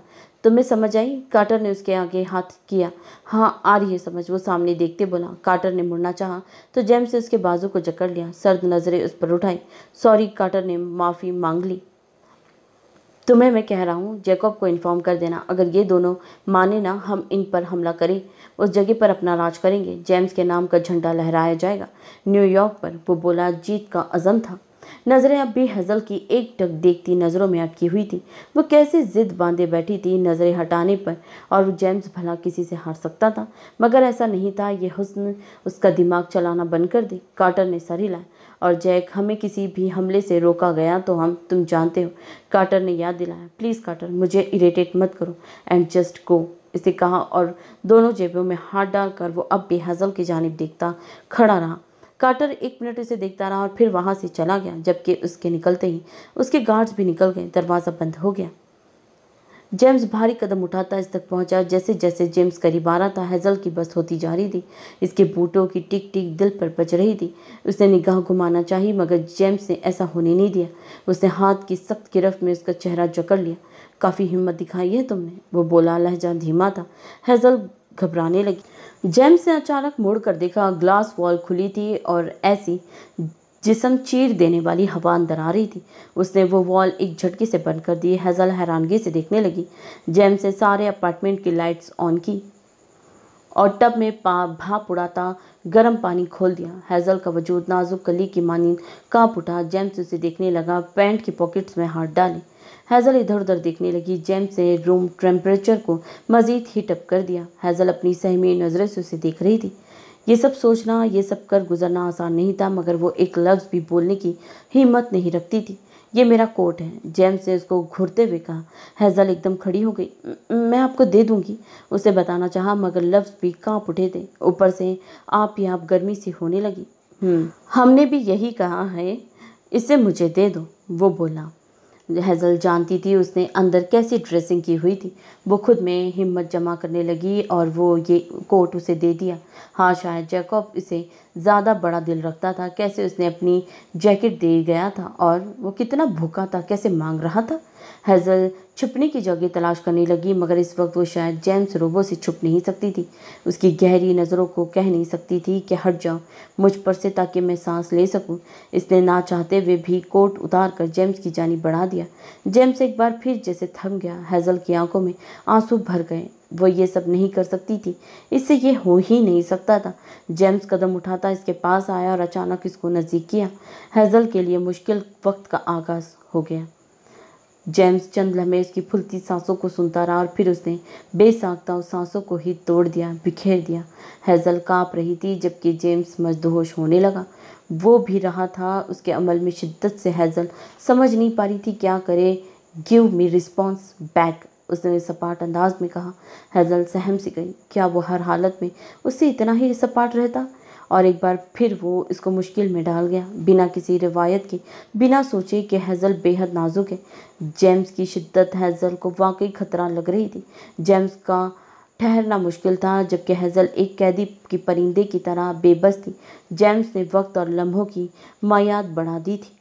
तुम्हें समझ आई काटर ने उसके आगे हाथ किया हाँ आ रही है समझ वो सामने देखते बोला काटर ने मुड़ना चाहा तो जेम्स ने उसके बाजू को जकड़ लिया सर्द नज़रें उस पर उठाई सॉरी काटर ने माफ़ी मांग ली तुम्हें मैं कह रहा हूँ जैकब को इन्फॉर्म कर देना अगर ये दोनों माने ना हम इन पर हमला करें उस जगह पर अपना राज करेंगे जेम्स के नाम का झंडा लहराया जाएगा न्यूयॉर्क पर वो बोला जीत का अज़म था नज़रें अब भी हजल की एक टक देखती नज़रों में अटकी हुई थी वो कैसे जिद बांधे बैठी थी नज़रें हटाने पर और जेम्स भला किसी से हार सकता था मगर ऐसा नहीं था यह हुस्न उसका दिमाग चलाना बंद कर दे कार्टर ने सर हिलाया और जैक हमें किसी भी हमले से रोका गया तो हम तुम जानते हो कार्टर ने याद दिलाया प्लीज़ कार्टर मुझे इरेटेट मत करो एंड जस्ट गो इसे कहा और दोनों जेबों में हाथ डालकर वो अब भी हजल की जानब देखता खड़ा रहा कार्टर एक मिनट उसे देखता रहा और फिर वहाँ से चला गया जबकि उसके निकलते ही उसके गार्ड्स भी निकल गए दरवाज़ा बंद हो गया जेम्स भारी कदम उठाता इस तक पहुंचा जैसे जैसे जेम्स करीब आ रहा था हेजल की बस होती जा रही थी इसके बूटों की टिक टिक दिल पर बच रही थी उसने निगाह घुमाना चाहिए मगर जेम्स ने ऐसा होने नहीं दिया उसने हाथ की सख्त गिरफ्त में उसका चेहरा जकड़ लिया काफ़ी हिम्मत दिखाई है तुमने वो बोला लहजा धीमा था हेजल घबराने लगी जेम्स ने अचानक मुड़ कर देखा ग्लास वॉल खुली थी और ऐसी जिसम चीर देने वाली हवा अंदर आ रही थी उसने वो वॉल एक झटके से बंद कर दी हैज़ल हैरानगी से देखने लगी जेम्स ने सारे अपार्टमेंट की लाइट्स ऑन की और टब में पा भाप उड़ाता गर्म पानी खोल दिया हैज़ल का वजूद नाजुक कली की मानी कांप उठा जेम्स उसे देखने लगा पैंट की पॉकेट्स में हाथ डाले हैज़ल इधर उधर देखने लगी जेम्स ने रूम टेम्परेचर को मज़ीद हीटअप कर दिया हैज़ल अपनी सहमी नज़र से उसे देख रही थी ये सब सोचना ये सब कर गुजरना आसान नहीं था मगर वो एक लफ्ज़ भी बोलने की हिम्मत नहीं रखती थी ये मेरा कोट है जेम्स ने उसको घूरते हुए कहा हैज़ल एकदम खड़ी हो गई मैं आपको दे दूंगी उसे बताना चाहा मगर लफ्ज़ भी काँप उठे थे ऊपर से आप ही आप गर्मी सी होने लगी हम्म। हमने भी यही कहा है इसे मुझे दे दो वो बोला हैज़ल जानती थी उसने अंदर कैसी ड्रेसिंग की हुई थी वो खुद में हिम्मत जमा करने लगी और वो ये कोट उसे दे दिया हाँ शायद जैकब इसे ज़्यादा बड़ा दिल रखता था कैसे उसने अपनी जैकेट दे गया था और वो कितना भूखा था कैसे मांग रहा था हेजल छुपने की जगह तलाश करने लगी मगर इस वक्त वो शायद जेम्स रोबो से छुप नहीं सकती थी उसकी गहरी नज़रों को कह नहीं सकती थी कि हट जाओ मुझ पर से ताकि मैं सांस ले सकूं। इसने ना चाहते हुए भी कोट उतार कर जेम्स की जानी बढ़ा दिया जेम्स एक बार फिर जैसे थम गया हेजल की आंखों में आंसू भर गए वो ये सब नहीं कर सकती थी इससे ये हो ही नहीं सकता था जेम्स कदम उठाता इसके पास आया और अचानक इसको नज़दीक किया हेजल के लिए मुश्किल वक्त का आगाज़ हो गया जेम्स चंद लम्हे उसकी फुलती सांसों को सुनता रहा और फिर उसने बेसाखता उस सांसों को ही तोड़ दिया बिखेर दिया हैज़ल काँप रही थी जबकि जेम्स मजदहोश होने लगा वो भी रहा था उसके अमल में शिद्दत से हैज़ल समझ नहीं पा रही थी क्या करे गिव मी रिस्पॉन्स बैक उसने सपाट अंदाज में कहा हैज़ल सहम सी गई क्या वो हर हालत में उससे इतना ही सपाट रहता और एक बार फिर वो इसको मुश्किल में डाल गया बिना किसी रिवायत के बिना सोचे कि हैज़ल बेहद नाजुक है जेम्स की शिद्दत हैज़ल को वाकई खतरा लग रही थी जेम्स का ठहरना मुश्किल था जबकि हैज़ल एक कैदी की परिंदे की तरह बेबस थी जेम्स ने वक्त और लम्हों की मायाद बढ़ा दी थी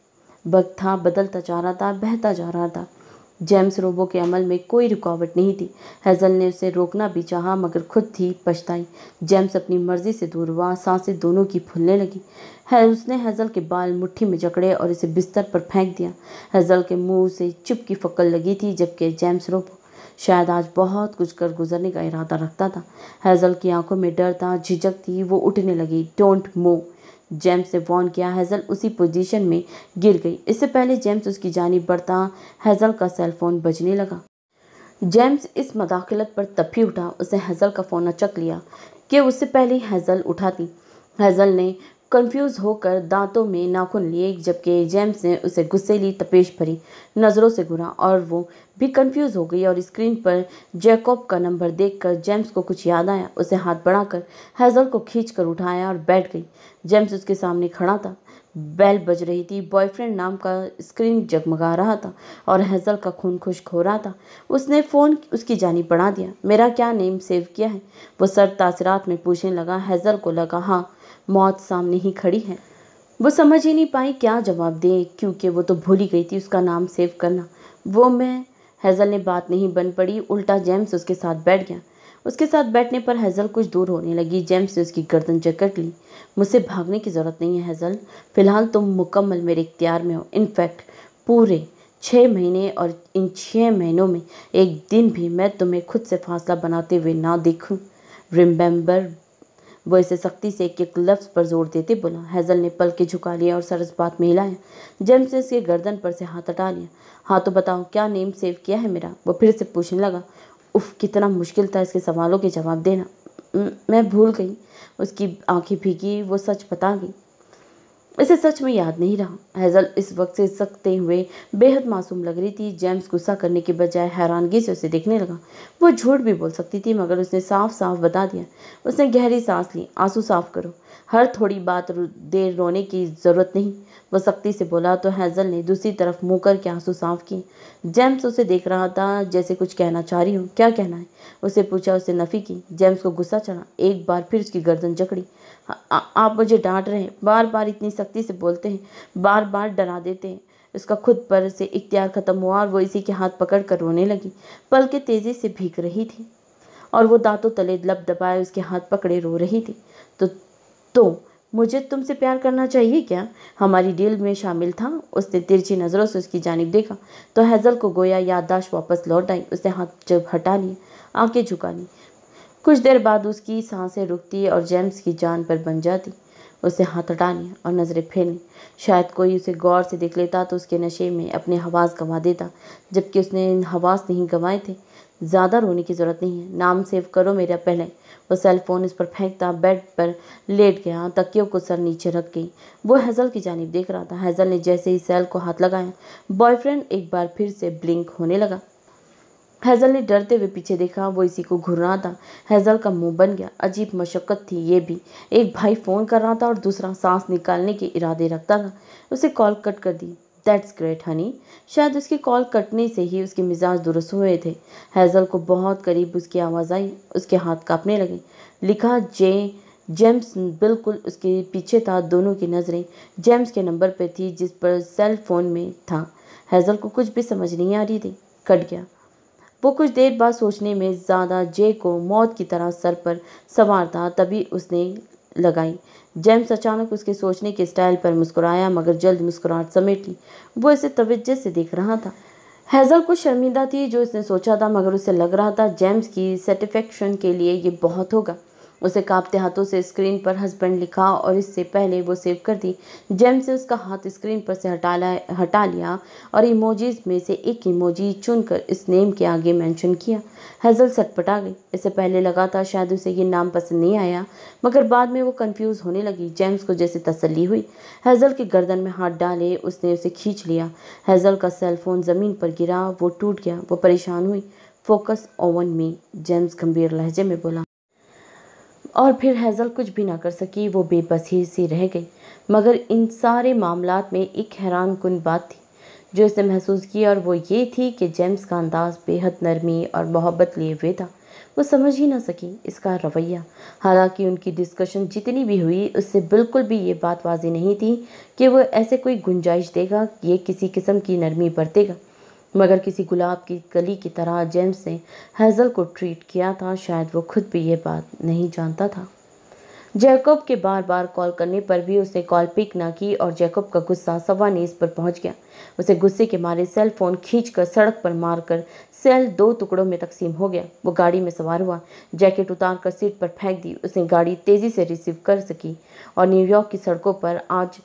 वक्त था बदलता जा रहा था बहता जा रहा था जेम्स रोबो के अमल में कोई रुकावट नहीं थी हैजल ने उसे रोकना भी चाहा मगर खुद थी पछताई जेम्स अपनी मर्जी से दूर हुआ सांसें दोनों की फूलने लगी है उसने हैजल के बाल मुट्ठी में जकड़े और इसे बिस्तर पर फेंक दिया हैजल के मुंह से चुप की फकल लगी थी जबकि जेम्स रोबो शायद आज बहुत कुछ कर गुजरने का इरादा रखता था हैजल की आंखों में डर था झिझक थी वो उठने लगी डोंट मूव जेम्स ने वॉर्न किया हैज़ल उसी पोजीशन में गिर गई इससे पहले जेम्स उसकी जानी बढ़ता हैज़ल का सेल फोन बजने लगा जेम्स इस मदाखलत पर तफी उठा उसने हैज़ल का फ़ोन अचक लिया कि उससे पहले हैज़ल उठाती हैज़ल ने कंफ्यूज होकर दांतों में नाखून लिए जबकि जेम्स ने उसे गुस्से ली तपेश भरी नज़रों से घुरा और वो भी कंफ्यूज हो गई और स्क्रीन पर जैकॉब का नंबर देखकर जेम्स को कुछ याद आया उसे हाथ बढ़ाकर हैज़ल को खींच कर उठाया और बैठ गई जेम्स उसके सामने खड़ा था बेल बज रही थी बॉयफ्रेंड नाम का स्क्रीन जगमगा रहा था और हैज़ल का खून खुश्क हो रहा था उसने फ़ोन उसकी जानी बढ़ा दिया मेरा क्या नेम सेव किया है वो सर तासरात में पूछने लगा हैज़ल को लगा हाँ मौत सामने ही खड़ी है वो समझ ही नहीं पाई क्या जवाब दें क्योंकि वो तो भूल ही गई थी उसका नाम सेव करना वो मैं हैज़ल ने बात नहीं बन पड़ी उल्टा जेम्स उसके साथ बैठ गया उसके साथ बैठने पर हैज़ल कुछ दूर होने लगी जेम्स ने उसकी गर्दन जकट ली मुझसे भागने की ज़रूरत नहीं है हैज़ल फ़िलहाल तुम मुकम्मल मेरे इख्तियार में हो इनफैक्ट पूरे छः महीने और इन छः महीनों में एक दिन भी मैं तुम्हें खुद से फासला बनाते हुए ना देखूँ रिम्बेम्बर वो इसे सख्ती से एक एक लफ्ज़ पर जोर देते बोला हैज़ल ने पल के झुका लिया और सरस बात में हिलाया जेम्स ने उसके गर्दन पर से हाथ हटा लिया हाँ तो बताओ क्या नेम सेव किया है मेरा वो फिर से पूछने लगा उफ कितना मुश्किल था इसके सवालों के जवाब देना मैं भूल गई उसकी आंखें भीगी वो सच बता गई इसे सच में याद नहीं रहा हैज़ल इस वक्त से सकते हुए बेहद मासूम लग रही थी जेम्स गुस्सा करने के बजाय हैरानगी से उसे देखने लगा वो झूठ भी बोल सकती थी मगर उसने साफ साफ बता दिया उसने गहरी सांस ली आंसू साफ करो हर थोड़ी बात देर रोने की ज़रूरत नहीं वह सख्ती से बोला तो हैज़ल ने दूसरी तरफ मुँह करके आंसू साफ किए जेम्स उसे देख रहा था जैसे कुछ कहना चाह रही हूँ क्या कहना है उसे पूछा उसे नफ़ी की जेम्स को गुस्सा चढ़ा एक बार फिर उसकी गर्दन जकड़ी आप मुझे डांट रहे हैं बार बार इतनी सख्ती से बोलते हैं बार बार डरा देते हैं उसका खुद पर से इख्तियार ख़त्म हुआ और वो इसी के हाथ पकड़ कर रोने लगी पलके तेज़ी से भीग रही थी और वो दांतों तले लब दबाए उसके हाथ पकड़े रो रही थी तो तो मुझे तुमसे प्यार करना चाहिए क्या हमारी डील में शामिल था उसने तिरछी नज़रों से उसकी जानब देखा तो हैज़ल को गोया याददाश्त वापस लौट आई उसने हाथ जब हटा लिया आंखें झुका ली कुछ देर बाद उसकी सांसें रुकती और जेम्स की जान पर बन जाती उसे हाथ हटाने और नज़रें फेरने शायद कोई उसे गौर से देख लेता तो उसके नशे में अपने हवास गंवा देता जबकि उसने हवास नहीं गंवाए थे ज़्यादा रोने की ज़रूरत नहीं है नाम सेव करो मेरा पहले वो सेल फोन इस पर फेंकता बेड पर लेट गया तकियों को सर नीचे रख गई वो हैज़ल की जानब देख रहा था हैज़ल ने जैसे ही सेल को हाथ लगाया बॉयफ्रेंड एक बार फिर से ब्लिंक होने लगा हैज़ल ने डरते हुए पीछे देखा वो इसी को घूर रहा था हैज़ल का मुंह बन गया अजीब मशक्क़त थी ये भी एक भाई फ़ोन कर रहा था और दूसरा सांस निकालने के इरादे रखता था उसे कॉल कट कर दी दैट्स ग्रेट हनी शायद उसकी कॉल कटने से ही उसके मिजाज दुरुस्त हुए थे हैज़ल को बहुत करीब उसकी आवाज़ आई उसके हाथ काँपने लगे लिखा जे जेम्स बिल्कुल उसके पीछे था दोनों की नज़रें जेम्स के नंबर पर थी जिस पर सेल फोन में था हैज़ल को कुछ भी समझ नहीं आ रही थी कट गया वो कुछ देर बाद सोचने में ज़्यादा जे को मौत की तरह सर पर सवार था तभी उसने लगाई जेम्स अचानक उसके सोचने के स्टाइल पर मुस्कुराया मगर जल्द मुस्कुराहट समेट ली वो इसे तवज्जे से देख रहा था हैज़ल कुछ शर्मिंदा थी जो इसने सोचा था मगर उसे लग रहा था जेम्स की सेटिस्फेक्शन के लिए ये बहुत होगा उसे कांपते हाथों से स्क्रीन पर हस्बैंड लिखा और इससे पहले वो सेव कर दी जेम से उसका हाथ स्क्रीन पर से हटा ला हटा लिया और इमोजीज में से एक इमोजी चुनकर इस नेम के आगे मेंशन किया हेजल सटपटा गई इससे पहले लगा था शायद उसे ये नाम पसंद नहीं आया मगर बाद में वो कंफ्यूज होने लगी जेम्स को जैसे तसली हुई हैज़ल के गर्दन में हाथ डाले उसने उसे खींच लिया हैज़ल का सेलफोन ज़मीन पर गिरा वो टूट गया वो परेशान हुई फोकस ओवन में जेम्स गंभीर लहजे में बोला और फिर हैज़ल कुछ भी ना कर सकी वो बेबसी सी रह गई मगर इन सारे मामलों में एक हैरान कन बात थी जो इसने महसूस की और वो ये थी कि जेम्स का अंदाज़ बेहद नरमी और मोहब्बत लिए हुए था वो समझ ही ना सकी इसका रवैया हालांकि उनकी डिस्कशन जितनी भी हुई उससे बिल्कुल भी ये बात वाजी नहीं थी कि वो ऐसे कोई गुंजाइश देगा ये किसी किस्म की नरमी बरतेगा मगर किसी गुलाब की कली की तरह जेम्स ने हैज़ल को ट्रीट किया था शायद वो खुद भी ये बात नहीं जानता था जैकब के बार बार कॉल करने पर भी उसने कॉल पिक ना की और जैकब का गुस्सा सवा नेस पर पहुंच गया उसे गुस्से के मारे सेल फोन खींचकर सड़क पर मारकर सेल दो टुकड़ों में तकसीम हो गया वो गाड़ी में सवार हुआ जैकेट उतार कर सीट पर फेंक दी उसने गाड़ी तेज़ी से रिसीव कर सकी और न्यूयॉर्क की सड़कों पर आज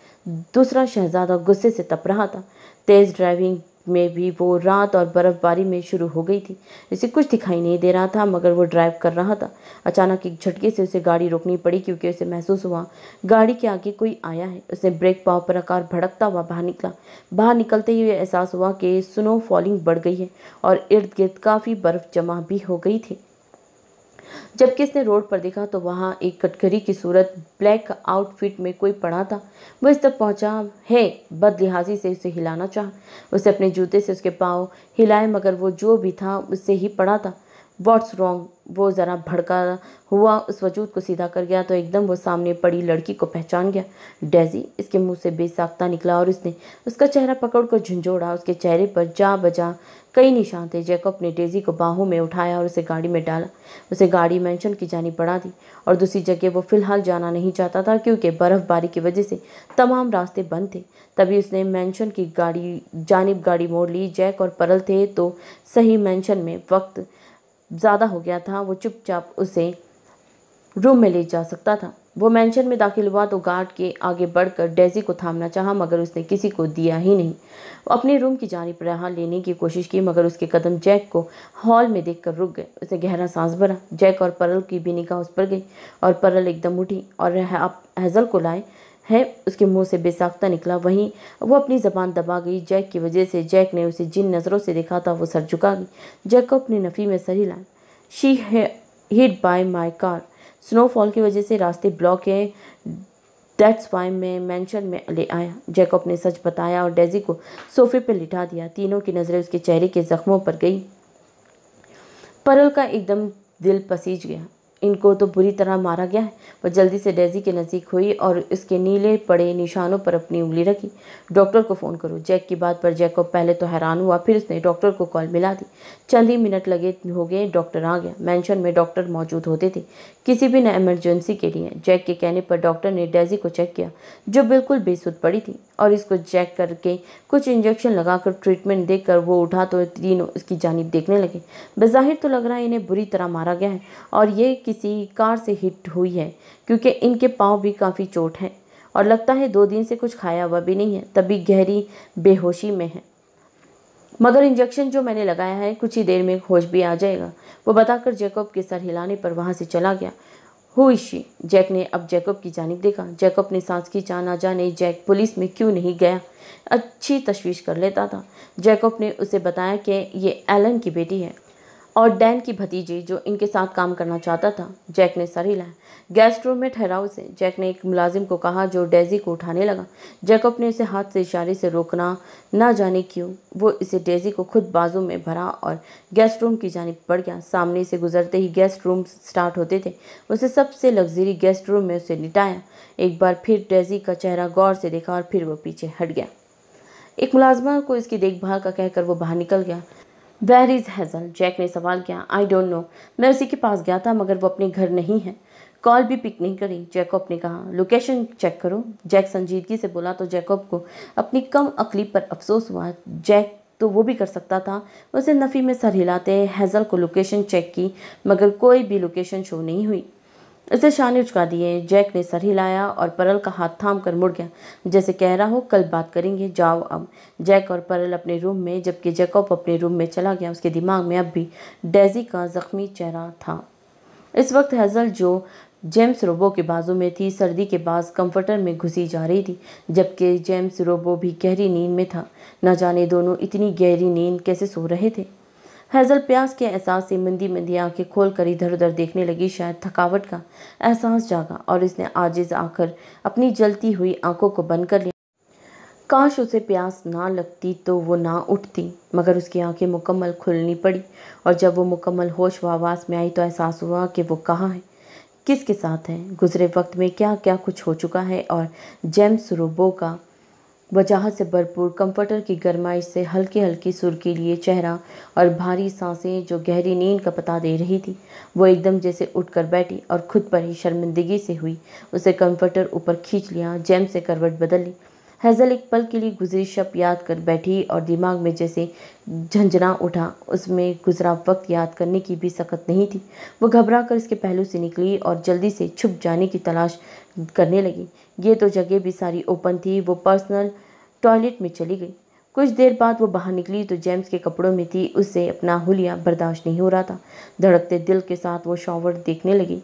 दूसरा शहजादा गुस्से से तप रहा था तेज़ ड्राइविंग में भी वो रात और बर्फ़बारी में शुरू हो गई थी इसे कुछ दिखाई नहीं दे रहा था मगर वो ड्राइव कर रहा था अचानक एक झटके से उसे गाड़ी रोकनी पड़ी क्योंकि उसे महसूस हुआ गाड़ी के आगे कोई आया है उसने ब्रेक पाव पर आकार भड़कता हुआ बाहर निकला बाहर निकलते ही एहसास हुआ कि स्नो फॉलिंग बढ़ गई है और इर्द गिर्द काफ़ी बर्फ़ जमा भी हो गई थी जबकि इसने रोड पर देखा तो वहाँ एक कटघरी की सूरत ब्लैक आउटफिट में कोई पड़ा था वह इस तक पहुँचा है बदलिहाजी से उसे हिलाना चाहा उसे अपने जूते से उसके पाँव हिलाए मगर वो जो भी था उससे ही पड़ा था व्हाट्स रॉन्ग वो ज़रा भड़का हुआ उस वजूद को सीधा कर गया तो एकदम वो सामने पड़ी लड़की को पहचान गया डेजी इसके मुंह से बेसाख्ता निकला और उसने उसका चेहरा पकड़कर झुंझोड़ा उसके चेहरे पर जा बजा कई निशान थे जैकब ने डेजी को बाहों में उठाया और उसे गाड़ी में डाला उसे गाड़ी मैंशन की जानी पड़ा दी और दूसरी जगह वो फ़िलहाल जाना नहीं चाहता था क्योंकि बर्फ़बारी की वजह से तमाम रास्ते बंद थे तभी उसने मैंशन की गाड़ी जानब गाड़ी मोड़ ली जैक और परल थे तो सही मैंशन में वक्त ज़्यादा हो गया था वो चुपचाप उसे रूम में ले जा सकता था वो मैंशन में दाखिल हुआ तो गार्ड के आगे बढ़कर डेजी को थामना चाहा मगर उसने किसी को दिया ही नहीं वो अपने रूम की जानी रहा लेने की कोशिश की मगर उसके कदम जैक को हॉल में देखकर रुक गए उसे गहरा सांस भरा जैक और परल की भी निगाह उस पर गई और परल एकदम उठी और हैजल को लाए है उसके मुंह से बेसाख्ता निकला वहीं वो अपनी ज़बान दबा गई जैक की वजह से जैक ने उसे जिन नज़रों से देखा था वो सर झुका गई जैक को अपनी नफ़ी में सर हिलाया she hit by my car snowfall की वजह से रास्ते ब्लॉक हैं डेट्स वाई में मैंशन में ले आया जैकब ने सच बताया और डेजी को सोफे पर लिटा दिया तीनों की नज़रें उसके चेहरे के ज़ख्मों पर गई परल का एकदम दिल पसीज गया इनको तो बुरी तरह मारा गया है वह जल्दी से डेजी के नज़दीक हुई और इसके नीले पड़े निशानों पर अपनी उंगली रखी डॉक्टर को फ़ोन करो जैक की बात पर जैक को पहले तो हैरान हुआ फिर उसने डॉक्टर को कॉल मिला दी चंद ही मिनट लगे हो गए डॉक्टर आ गया मैंशन में डॉक्टर मौजूद होते थे किसी भी न एमरजेंसी के लिए जैक के कहने पर डॉक्टर ने डेजी को चेक किया जो बिल्कुल बेसुद पड़ी थी और इसको चेक करके कुछ इंजेक्शन लगाकर ट्रीटमेंट देकर वो उठा तो तीनों इसकी जानब देखने लगे बज़ाहिर तो लग रहा है इन्हें बुरी तरह मारा गया है और ये किसी कार से हिट हुई है क्योंकि इनके पाँव भी काफ़ी चोट है और लगता है दो दिन से कुछ खाया हुआ भी नहीं है तभी गहरी बेहोशी में है मगर इंजेक्शन जो मैंने लगाया है कुछ ही देर में होश भी आ जाएगा वो बताकर जेकब के सर हिलाने पर वहाँ से चला गया होइशी जैक ने अब जैकब की जानब देखा जैकब ने सांस की ना जाने जैक पुलिस में क्यों नहीं गया अच्छी तशवीश कर लेता था जैकब ने उसे बताया कि ये एलन की बेटी है और डैन की भतीजी जो इनके साथ काम करना चाहता था जैक ने सर हिलाया गेस्ट रूम में ठहराव से जैक ने एक मुलाजिम को कहा जो डेजी को उठाने लगा जैकब ने उसे हाथ से इशारे से रोकना ना जाने क्यों वो इसे डेजी को खुद बाजू में भरा और गेस्ट रूम की जानब पड़ गया सामने से गुजरते ही गेस्ट रूम स्टार्ट होते थे उसे सबसे लग्जरी गेस्ट रूम में उसे लिटाया एक बार फिर डेजी का चेहरा गौर से देखा और फिर वो पीछे हट गया एक मुलाजमा को इसकी देखभाल का कहकर वो बाहर निकल गया वेर इज़ हैज़ल जैक ने सवाल किया आई डोंट नो मैं उसी के पास गया था मगर वो अपने घर नहीं है कॉल भी पिक नहीं करी जैकब ने कहा लोकेशन चेक करो जैक संजीदगी से बोला तो जैकब को अपनी कम अकली पर अफसोस हुआ जैक तो वो भी कर सकता था उसे नफ़ी में सर हिलाते हैज़ल को लोकेशन चेक की मगर कोई भी लोकेशन शो नहीं हुई उसे शान ने उचका दिए जैक ने सर हिलाया और परल का हाथ थाम कर मुड़ गया जैसे कह रहा हो कल बात करेंगे जाओ अब जैक और परल अपने रूम में जबकि जैकब अपने रूम में चला गया उसके दिमाग में अब भी डेजी का ज़ख्मी चेहरा था इस वक्त हैज़ल जो जेम्स रोबो के बाजू में थी सर्दी के बाद कंफर्टर में घुसी जा रही थी जबकि जेम्स रोबो भी गहरी नींद में था न जाने दोनों इतनी गहरी नींद कैसे सो रहे थे हैज़ल प्यास के एहसास से मंदी मंदी आंखें खोल कर इधर उधर देखने लगी शायद थकावट का एहसास जागा और इसने आजिज आकर अपनी जलती हुई आंखों को बंद कर लिया काश उसे प्यास ना लगती तो वो ना उठती मगर उसकी आंखें मुकम्मल खुलनी पड़ी और जब वो मुकम्मल होश वावास में आई तो एहसास हुआ कि वो कहाँ है किसके साथ हैं गुजरे वक्त में क्या क्या कुछ हो चुका है और जेम्स रोबो का वजाहत से भरपूर कंफर्टर की गर्माइश से हल्की हल्की सुर के लिए चेहरा और भारी सांसें जो गहरी नींद का पता दे रही थी वो एकदम जैसे उठकर बैठी और खुद पर ही शर्मिंदगी से हुई उसे कंफर्टर ऊपर खींच लिया जैम से करवट बदल ली हैज़ल एक पल के लिए गुजरी शब याद कर बैठी और दिमाग में जैसे झंझना उठा उसमें गुजरा वक्त याद करने की भी सकत नहीं थी वो घबरा कर इसके पहलू से निकली और जल्दी से छुप जाने की तलाश करने लगी ये तो जगह भी सारी ओपन थी वो पर्सनल टॉयलेट में चली गई कुछ देर बाद वो बाहर निकली तो जेम्स के कपड़ों में थी उससे अपना हुलिया बर्दाश्त नहीं हो रहा था धड़कते दिल के साथ वो शॉवर देखने लगी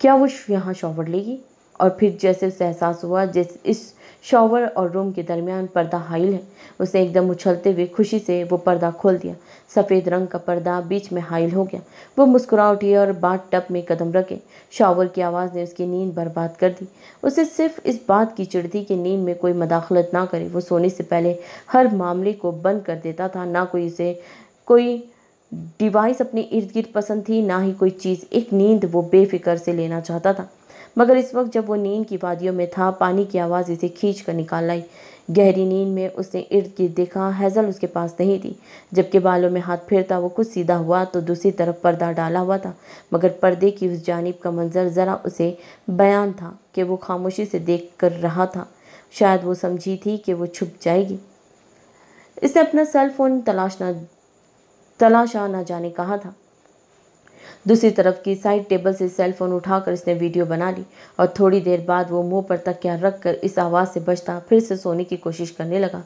क्या वो यहाँ शॉवर लेगी और फिर जैसे उसे एहसास हुआ जिस इस शॉवर और रूम के दरमियान पर्दा हाइल है उसने एकदम उछलते हुए खुशी से वो पर्दा खोल दिया सफ़ेद रंग का पर्दा बीच में हाइल हो गया वो मुस्कुरा उठी और बाट टप में कदम रखे शॉवर की आवाज़ ने उसकी नींद बर्बाद कर दी उसे सिर्फ इस बात की चिड़ थी कि नींद में कोई मदाखलत ना करे वो सोने से पहले हर मामले को बंद कर देता था ना कोई उसे कोई डिवाइस अपने इर्द गिर्द पसंद थी ना ही कोई चीज़ एक नींद वो बेफिक्र से लेना चाहता था मगर इस वक्त जब वो नींद की वादियों में था पानी की आवाज़ इसे खींच कर निकाल आई गहरी नींद में उसने इर्द गिर्द देखा हैज़ल उसके पास नहीं थी जबकि बालों में हाथ फेरता वो कुछ सीधा हुआ तो दूसरी तरफ पर्दा डाला हुआ था मगर पर्दे की उस जानब का मंजर ज़रा उसे बयान था कि वो खामोशी से देख कर रहा था शायद वो समझी थी कि वो छुप जाएगी इसने अपना सेल फ़ोन तलाश ना तलाशा ना जाने कहा था दूसरी तरफ की साइड टेबल से सेल फोन उठाकर इसने वीडियो बना ली और थोड़ी देर बाद वो मुंह पर तकिया रख कर इस आवाज़ से बचता फिर से सोने की कोशिश करने लगा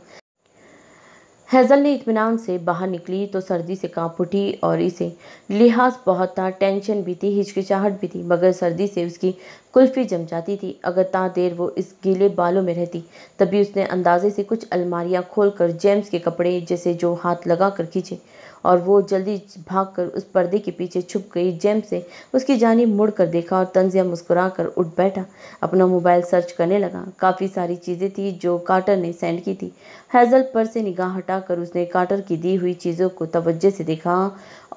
हैज़ल ने इतमान से बाहर निकली तो सर्दी से कांप उठी और इसे लिहाज बहुत था टेंशन भी थी हिचकिचाहट भी थी मगर सर्दी से उसकी कुल्फ़ी जम जाती थी अगर ता देर वो इस गीले बालों में रहती तभी उसने अंदाजे से कुछ अलमारियां खोलकर जेम्स के कपड़े जैसे जो हाथ लगा कर खींचे और वो जल्दी भाग कर उस पर्दे के पीछे छुप गई जैम से उसकी जानी मुड़ कर देखा और तंजिया मुस्कुरा कर उठ बैठा अपना मोबाइल सर्च करने लगा काफ़ी सारी चीज़ें थी जो काटर ने सेंड की थी हैज़ल पर से निगाह हटाकर उसने काटर की दी हुई चीज़ों को तवज्जे से देखा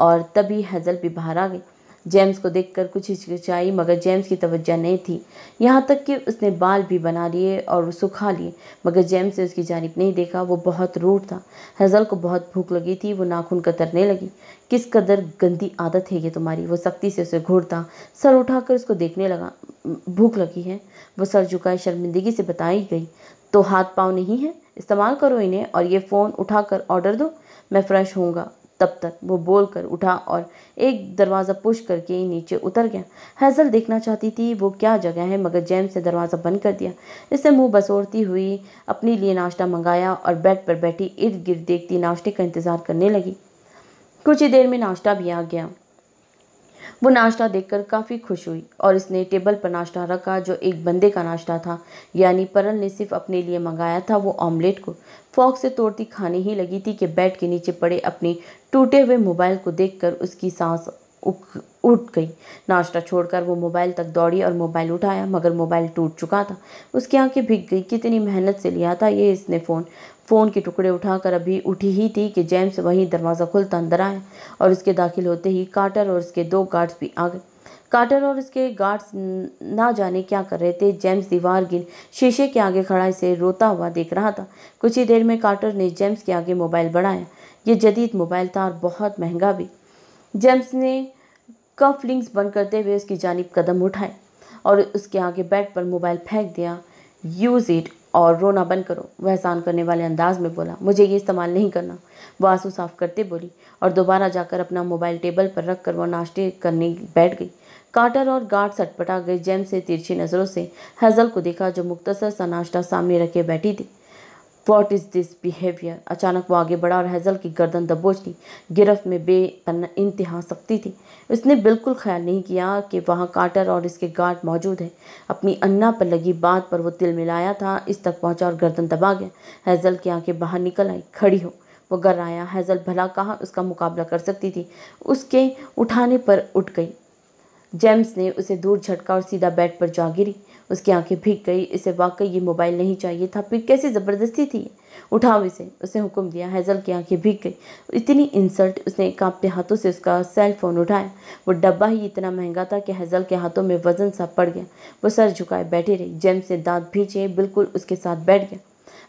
और तभी हैज़ल भी बाहर आ गई जेम्स को देखकर कुछ हिचकिचाई मगर जेम्स की तवज्जा नहीं थी यहाँ तक कि उसने बाल भी बना लिए और सुखा लिए मगर जेम्स ने उसकी जानब नहीं देखा वो बहुत रूढ़ था हज़ल को बहुत भूख लगी थी वो नाखून कतरने लगी किस कदर गंदी आदत है ये तुम्हारी वो सख्ती से उसे घूरता सर उठाकर उसको देखने लगा भूख लगी है वो सर झुकाए शर्मिंदगी से बताई गई तो हाथ पाँव नहीं है इस्तेमाल करो इन्हें और ये फ़ोन उठाकर ऑर्डर दो मैं फ्रेश होऊंगा तब तक वो बोलकर उठा और एक दरवाज़ा पुश करके नीचे उतर गया हैजल देखना चाहती थी वो क्या जगह है मगर जेम्स ने दरवाज़ा बंद कर दिया इसने मुंह बसोरती हुई अपने लिए नाश्ता मंगाया और बेड पर बैठी इर्द गिर्द देखती नाश्ते का इंतज़ार करने लगी कुछ ही देर में नाश्ता भी आ गया वो नाश्ता देखकर काफ़ी खुश हुई और इसने टेबल पर नाश्ता रखा जो एक बंदे का नाश्ता था यानी परल ने सिर्फ अपने लिए मंगाया था वो ऑमलेट को फॉक से तोड़ती खाने ही लगी थी कि बेड के नीचे पड़े अपने टूटे हुए मोबाइल को देखकर उसकी सांस उठ गई नाश्ता छोड़कर वो मोबाइल तक दौड़ी और मोबाइल उठाया मगर मोबाइल टूट चुका था उसकी आंखें भीग गई कितनी मेहनत से लिया था ये इसने फ़ोन फ़ोन के टुकड़े उठाकर अभी उठी ही थी कि जेम्स वहीं दरवाज़ा खुलता अंदर आया और उसके दाखिल होते ही काटर और उसके दो गार्ड्स भी आ गए काटर और उसके गार्ड्स ना जाने क्या कर रहे थे जेम्स दीवार गिर शीशे के आगे खड़ा इसे रोता हुआ देख रहा था कुछ ही देर में काटर ने जेम्स के आगे मोबाइल बढ़ाया ये जदीद मोबाइल था और बहुत महंगा भी जेम्स ने कफ लिंक्स बंद करते हुए उसकी जानब कदम उठाए और उसके आगे बेड पर मोबाइल फेंक दिया यूज़ इट और रोना बंद करो वह एहसान करने वाले अंदाज में बोला मुझे ये इस्तेमाल नहीं करना वह आंसू साफ करते बोली और दोबारा जाकर अपना मोबाइल टेबल पर रख कर वह नाश्ते करने बैठ गई काटर और गार्ड सटपटा गए जैम से तिरछी नज़रों से हैजल को देखा जो मुख्तसर सा नाश्ता सामने रखे बैठी थी वॉट इज़ दिस बिहेवियर अचानक वो आगे बढ़ा और हैज़ल की गर्दन दबोच ली गिरफ्त में बे इंतहा सख्ती थी उसने बिल्कुल ख्याल नहीं किया कि वहाँ काटर और इसके गार्ड मौजूद हैं अपनी अन्ना पर लगी बात पर वो तिल मिलाया था इस तक पहुँचा और गर्दन दबा गया हैज़ल की आँखें बाहर निकल आई खड़ी हो वो आया हैज़ल भला कहाँ उसका मुकाबला कर सकती थी उसके उठाने पर उठ गई जेम्स ने उसे दूर झटका और सीधा बेड पर जा गिरी उसकी आंखें भीग गई इसे वाकई ये मोबाइल नहीं चाहिए था फिर कैसी ज़बरदस्ती थी उठाओ इसे उसने हुक्म दिया हैज़ल की आंखें भीग गई इतनी इंसल्ट उसने कांपते हाथों से उसका सेल फ़ोन उठाया वो डब्बा ही इतना महंगा था कि हैज़ल के हाथों में वज़न सा पड़ गया वो सर झुकाए बैठी रही जेम्स ने दांत भींचे बिल्कुल उसके साथ बैठ गया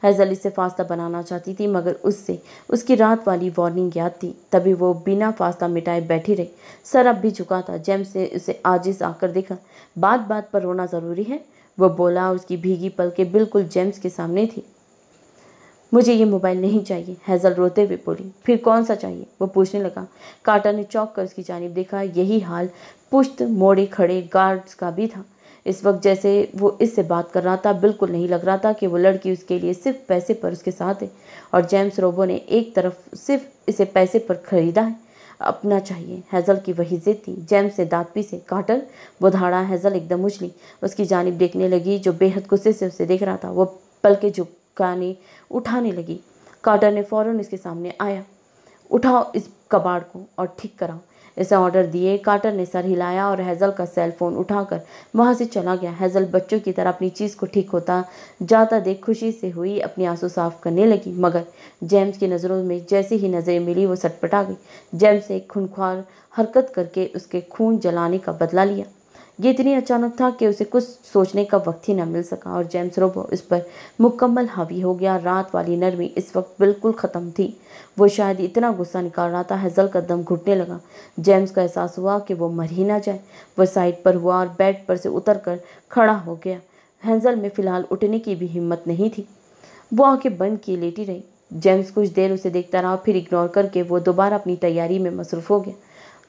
हैज़ अली से फासला बनाना चाहती थी मगर उससे उसकी रात वाली वार्निंग याद थी तभी वो बिना फासला मिटाए बैठी रही सर अब भी झुका था जैम ने उसे आजिज आकर देखा बात बात पर रोना ज़रूरी है वो बोला उसकी भीगी के बिल्कुल जेम्स के सामने थी मुझे ये मोबाइल नहीं चाहिए हैज़ल रोते हुए बोली फिर कौन सा चाहिए वो पूछने लगा काटा ने चौंक कर उसकी जानब देखा यही हाल पुश्त मोड़े खड़े गार्ड्स का भी था इस वक्त जैसे वो इससे बात कर रहा था बिल्कुल नहीं लग रहा था कि वो लड़की उसके लिए सिर्फ पैसे पर उसके साथ है और जेम्स रोबो ने एक तरफ सिर्फ इसे पैसे पर खरीदा है अपना चाहिए हैज़ल की वही जिद थी जेम्स ने दाँत पी से काटर वो धाड़ा हैज़ल एकदम उछली उसकी जानब देखने लगी जो बेहद गुस्से से उसे देख रहा था वो पल के झुकाने उठाने लगी काटर ने फ़ौर उसके सामने आया उठाओ इस कबाड़ को और ठीक कराओ इसे ऑर्डर दिए कार्टर ने सर हिलाया और हैज़ल का सेल फ़ोन उठाकर वहाँ से चला गया हैज़ल बच्चों की तरह अपनी चीज़ को ठीक होता जाता देख खुशी से हुई अपनी आंसू साफ करने लगी मगर जेम्स की नज़रों में जैसी ही नज़रें मिली वो सटपटा गई जेम्स ने एक खुनखार हरकत करके उसके खून जलाने का बदला लिया ये इतनी अचानक था कि उसे कुछ सोचने का वक्त ही न मिल सका और जेम्स रोबो इस पर मुकम्मल हावी हो गया रात वाली नरमी इस वक्त बिल्कुल ख़त्म थी वो शायद इतना गुस्सा निकाल रहा था हैजल का दम घुटने लगा जेम्स का एहसास हुआ कि वो मर ही ना जाए वह साइड पर हुआ और बेड पर से उतर कर खड़ा हो गया हैंजल में फ़िलहाल उठने की भी हिम्मत नहीं थी वो आंखें बंद किए लेटी रही जेम्स कुछ देर उसे देखता रहा फिर इग्नोर करके वो दोबारा अपनी तैयारी में मसरूफ़ हो गया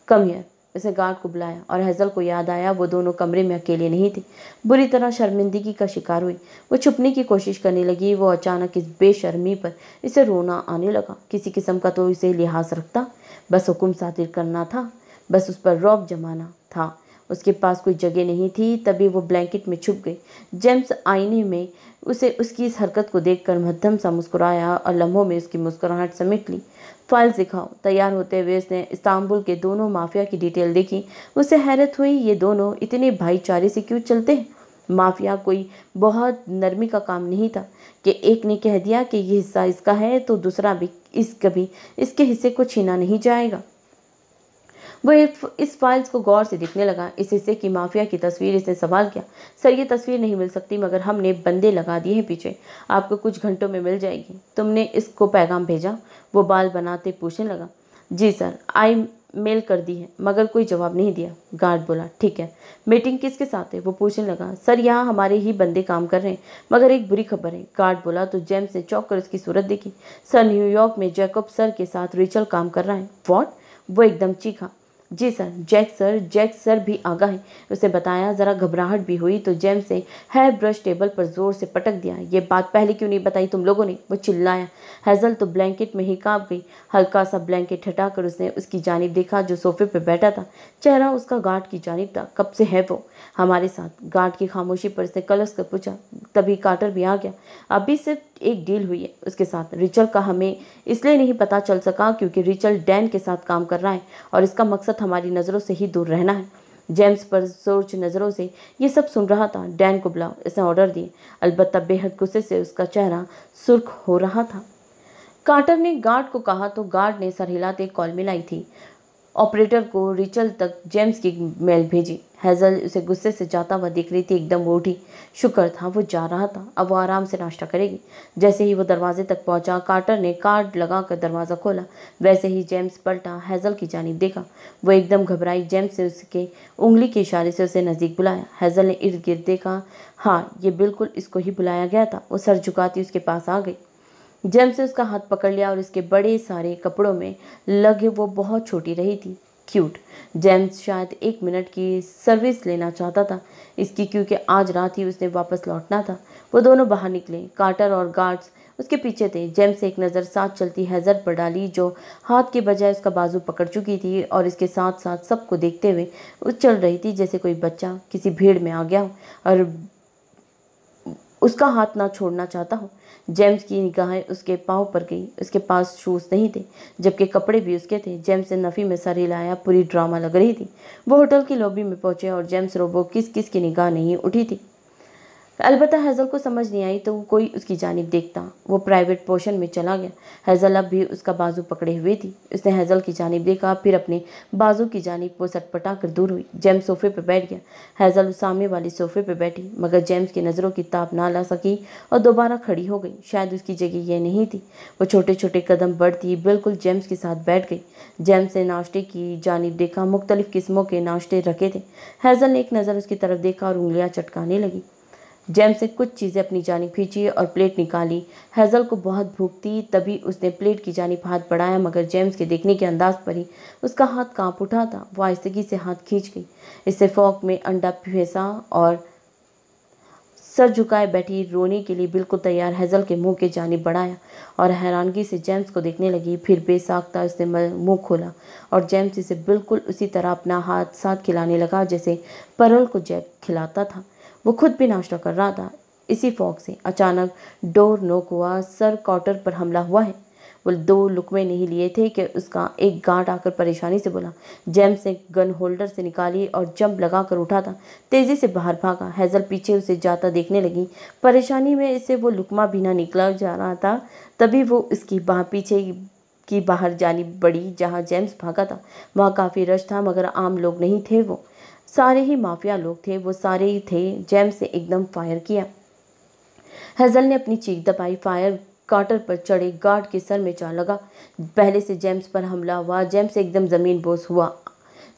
कम यार उसे गार्ड को बुलाया और हैज़ल को याद आया वो दोनों कमरे में अकेले नहीं थे बुरी तरह शर्मिंदगी का शिकार हुई वो छुपने की कोशिश करने लगी वो अचानक इस बेशर्मी पर इसे रोना आने लगा किसी किस्म का तो इसे लिहाज रखता बस हुक्म सातिर करना था बस उस पर रौब जमाना था उसके पास कोई जगह नहीं थी तभी वो ब्लैंकेट में छुप गई जेम्स आईने में उसे उसकी इस हरकत को देखकर मध्यम सा मुस्कुराया और लम्हों में उसकी मुस्कुराहट समेट ली फाइल दिखाओ तैयार होते हुए उसने इस्तांबुल के दोनों माफिया की डिटेल देखी उसे हैरत हुई ये दोनों इतने भाईचारे से क्यों चलते हैं माफिया कोई बहुत नरमी का काम नहीं था कि एक ने कह दिया कि ये हिस्सा इसका है तो दूसरा भी इस कभी इसके हिस्से को छीना नहीं जाएगा वह इस फाइल्स को गौर से देखने लगा इस हिस्से की माफिया की तस्वीर इसने सवाल किया सर ये तस्वीर नहीं मिल सकती मगर हमने बंदे लगा दिए हैं पीछे आपको कुछ घंटों में मिल जाएगी तुमने इसको पैगाम भेजा वो बाल बनाते पूछने लगा जी सर आई मेल कर दी है मगर कोई जवाब नहीं दिया गार्ड बोला ठीक है मीटिंग किसके साथ है वो पूछने लगा सर यहाँ हमारे ही बंदे काम कर रहे हैं मगर एक बुरी खबर है गार्ड बोला तो जेम्स ने चौंक कर उसकी सूरत देखी सर न्यूयॉर्क में जैकब सर के साथ रिचल काम कर रहा है वॉट वो एकदम चीखा जी sir Jack sir Jack sir भी आगा है उसे बताया ज़रा घबराहट भी हुई तो जैम से हेयर ब्रश टेबल पर ज़ोर से पटक दिया ये बात पहले क्यों नहीं बताई तुम लोगों ने वो चिल्लाया हैज़ल तो ब्लैंकेट में ही काँप गई हल्का सा ब्लैंकेट हटाकर उसने उसकी जानब देखा जो सोफे पर बैठा था चेहरा उसका गार्ड की जानब था कब से है वो हमारे साथ गार्ड की खामोशी पर उसने कलस कर पूछा तभी काटर भी आ गया अभी सिर्फ एक डील हुई है उसके साथ रिचल का हमें इसलिए नहीं पता चल सका क्योंकि रिचल डैन के साथ काम कर रहा है और इसका मकसद हमारी नज़रों से ही दूर रहना है जेम्स पर सोच नज़रों से ये सब सुन रहा था डैन को बुलाओ इसने ऑर्डर दिए अलबत्त बेहद गुस्से से उसका चेहरा सुर्ख हो रहा था कार्टर ने गार्ड को कहा तो गार्ड ने सर हिलाते कॉल मिलाई थी ऑपरेटर को रिचल तक जेम्स की मेल भेजी हैज़ल उसे गुस्से से जाता हुआ देख रही थी एकदम वो उठी शुक्र था वो जा रहा था अब वो आराम से नाश्ता करेगी जैसे ही वो दरवाजे तक पहुंचा कार्टर ने कार्ड लगाकर दरवाज़ा खोला वैसे ही जेम्स पलटा हैज़ल की जानी देखा वो एकदम घबराई जेम्स ने उसके उंगली के इशारे से उसे नज़दीक बुलाया हैज़ल ने इर्द गिर्द देखा हाँ ये बिल्कुल इसको ही बुलाया गया था वो सर झुकाती उसके पास आ गई जेम्स ने उसका हाथ पकड़ लिया और उसके बड़े सारे कपड़ों में लगे वो बहुत छोटी रही थी क्यूट जेम्स शायद एक मिनट की सर्विस लेना चाहता था इसकी क्योंकि आज रात ही उसने वापस लौटना था वो दोनों बाहर निकले कार्टर और गार्ड्स उसके पीछे थे जेम्स एक नज़र साथ चलती हैजर पर डाली जो हाथ के बजाय उसका बाजू पकड़ चुकी थी और इसके साथ साथ सबको देखते हुए उस चल रही थी जैसे कोई बच्चा किसी भीड़ में आ गया हो और उसका हाथ ना छोड़ना चाहता हो जेम्स की निगाहें उसके पाँव पर गई उसके पास शूज़ नहीं थे जबकि कपड़े भी उसके थे जेम्स ने नफ़ी में सर हिलाया पूरी ड्रामा लग रही थी वो होटल की लॉबी में पहुंचे और जेम्स रोबो किस किस की निगाह नहीं उठी थी अलबत्त हैज़ल को समझ नहीं आई तो वो कोई उसकी जानब देखता वो प्राइवेट पोर्शन में चला गया हैज़ल अब भी उसका बाजू पकड़े हुए थी उसने हैज़ल की जानब देखा फिर अपने बाजू की जानब वो सटपटा कर दूर हुई जैम सोफे पर बैठ गया हैज़ल उस सामने वाले सोफे पर बैठी मगर जैम्स की नज़रों की ताप ना ला सकी और दोबारा खड़ी हो गई शायद उसकी जगह यह नहीं थी वो छोटे छोटे कदम बढ़ती बिल्कुल जेम्स के साथ बैठ गई जेम्स ने नाश्ते की जानब देखा मुख्तलिफ़ किस्मों के नाश्ते रखे थे हैज़ल ने एक नज़र उसकी तरफ देखा और उंगलियाँ चटकाने लगी जैम से कुछ चीज़ें अपनी जानी खींची और प्लेट निकाली हैज़ल को बहुत भूख थी तभी उसने प्लेट की जानी हाथ बढ़ाया मगर जेम्स के देखने के अंदाज पर ही उसका हाथ कांप उठा था वह आहिस्तगी से हाथ खींच गई इससे फोक में अंडा फेंसा और सर झुकाए बैठी रोने के लिए बिल्कुल तैयार हैज़ल के मुंह के जानी बढ़ाया और हैरानगी से जेम्स को देखने लगी फिर बेसाख्ता उसने मुंह खोला और जेम्स इसे बिल्कुल उसी तरह अपना हाथ साथ खिलाने लगा जैसे परल को जैक खिलाता था वो खुद भी नाश्ता कर रहा था इसी फॉग से अचानक डोर नोक हुआ सर कॉटर पर हमला हुआ है वो दो लुकमे नहीं लिए थे कि उसका एक गांड आकर परेशानी से बोला जेम्स ने गन होल्डर से निकाली और जंप लगाकर उठा था तेज़ी से बाहर भागा हैज़ल पीछे उसे जाता देखने लगी परेशानी में इसे वो लुकमा भी ना निकला जा रहा था तभी वो उसकी बाह पीछे की बाहर जानी बड़ी जहाँ जेम्स भागा था वहाँ काफ़ी रश था मगर आम लोग नहीं थे वो सारे ही माफिया लोग थे वो सारे ही थे जैम से एकदम फायर किया हजल ने अपनी चीख दबाई फायर काटर पर चढ़े गार्ड के सर में जा लगा पहले से जेम्स पर हमला हुआ जेम्स एकदम ज़मीन बोस हुआ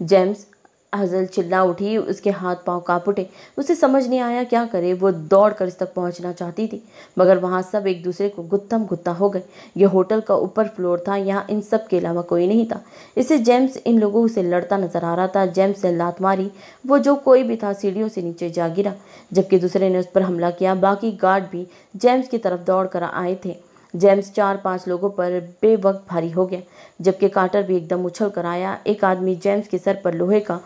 जेम्स हजल चिल्ला उठी उसके हाथ पांव काँप उठे उसे समझ नहीं आया क्या करे वो दौड़ कर इस तक पहुंचना चाहती थी मगर वहाँ सब एक दूसरे को गुत्थम गुत्ता हो गए यह होटल का ऊपर फ्लोर था यहाँ इन सब के अलावा कोई नहीं था इसे जेम्स इन लोगों से लड़ता नजर आ रहा था जेम्स ने लात मारी वो जो कोई भी था सीढ़ियों से नीचे जा गिरा जबकि दूसरे ने उस पर हमला किया बाकी गार्ड भी जेम्स की तरफ दौड़ कर आए थे जेम्स चार पांच लोगों पर बेवक्त भारी हो गया जबकि कार्टर भी एकदम उछल कर आया एक आदमी जेम्स के सर पर लोहे का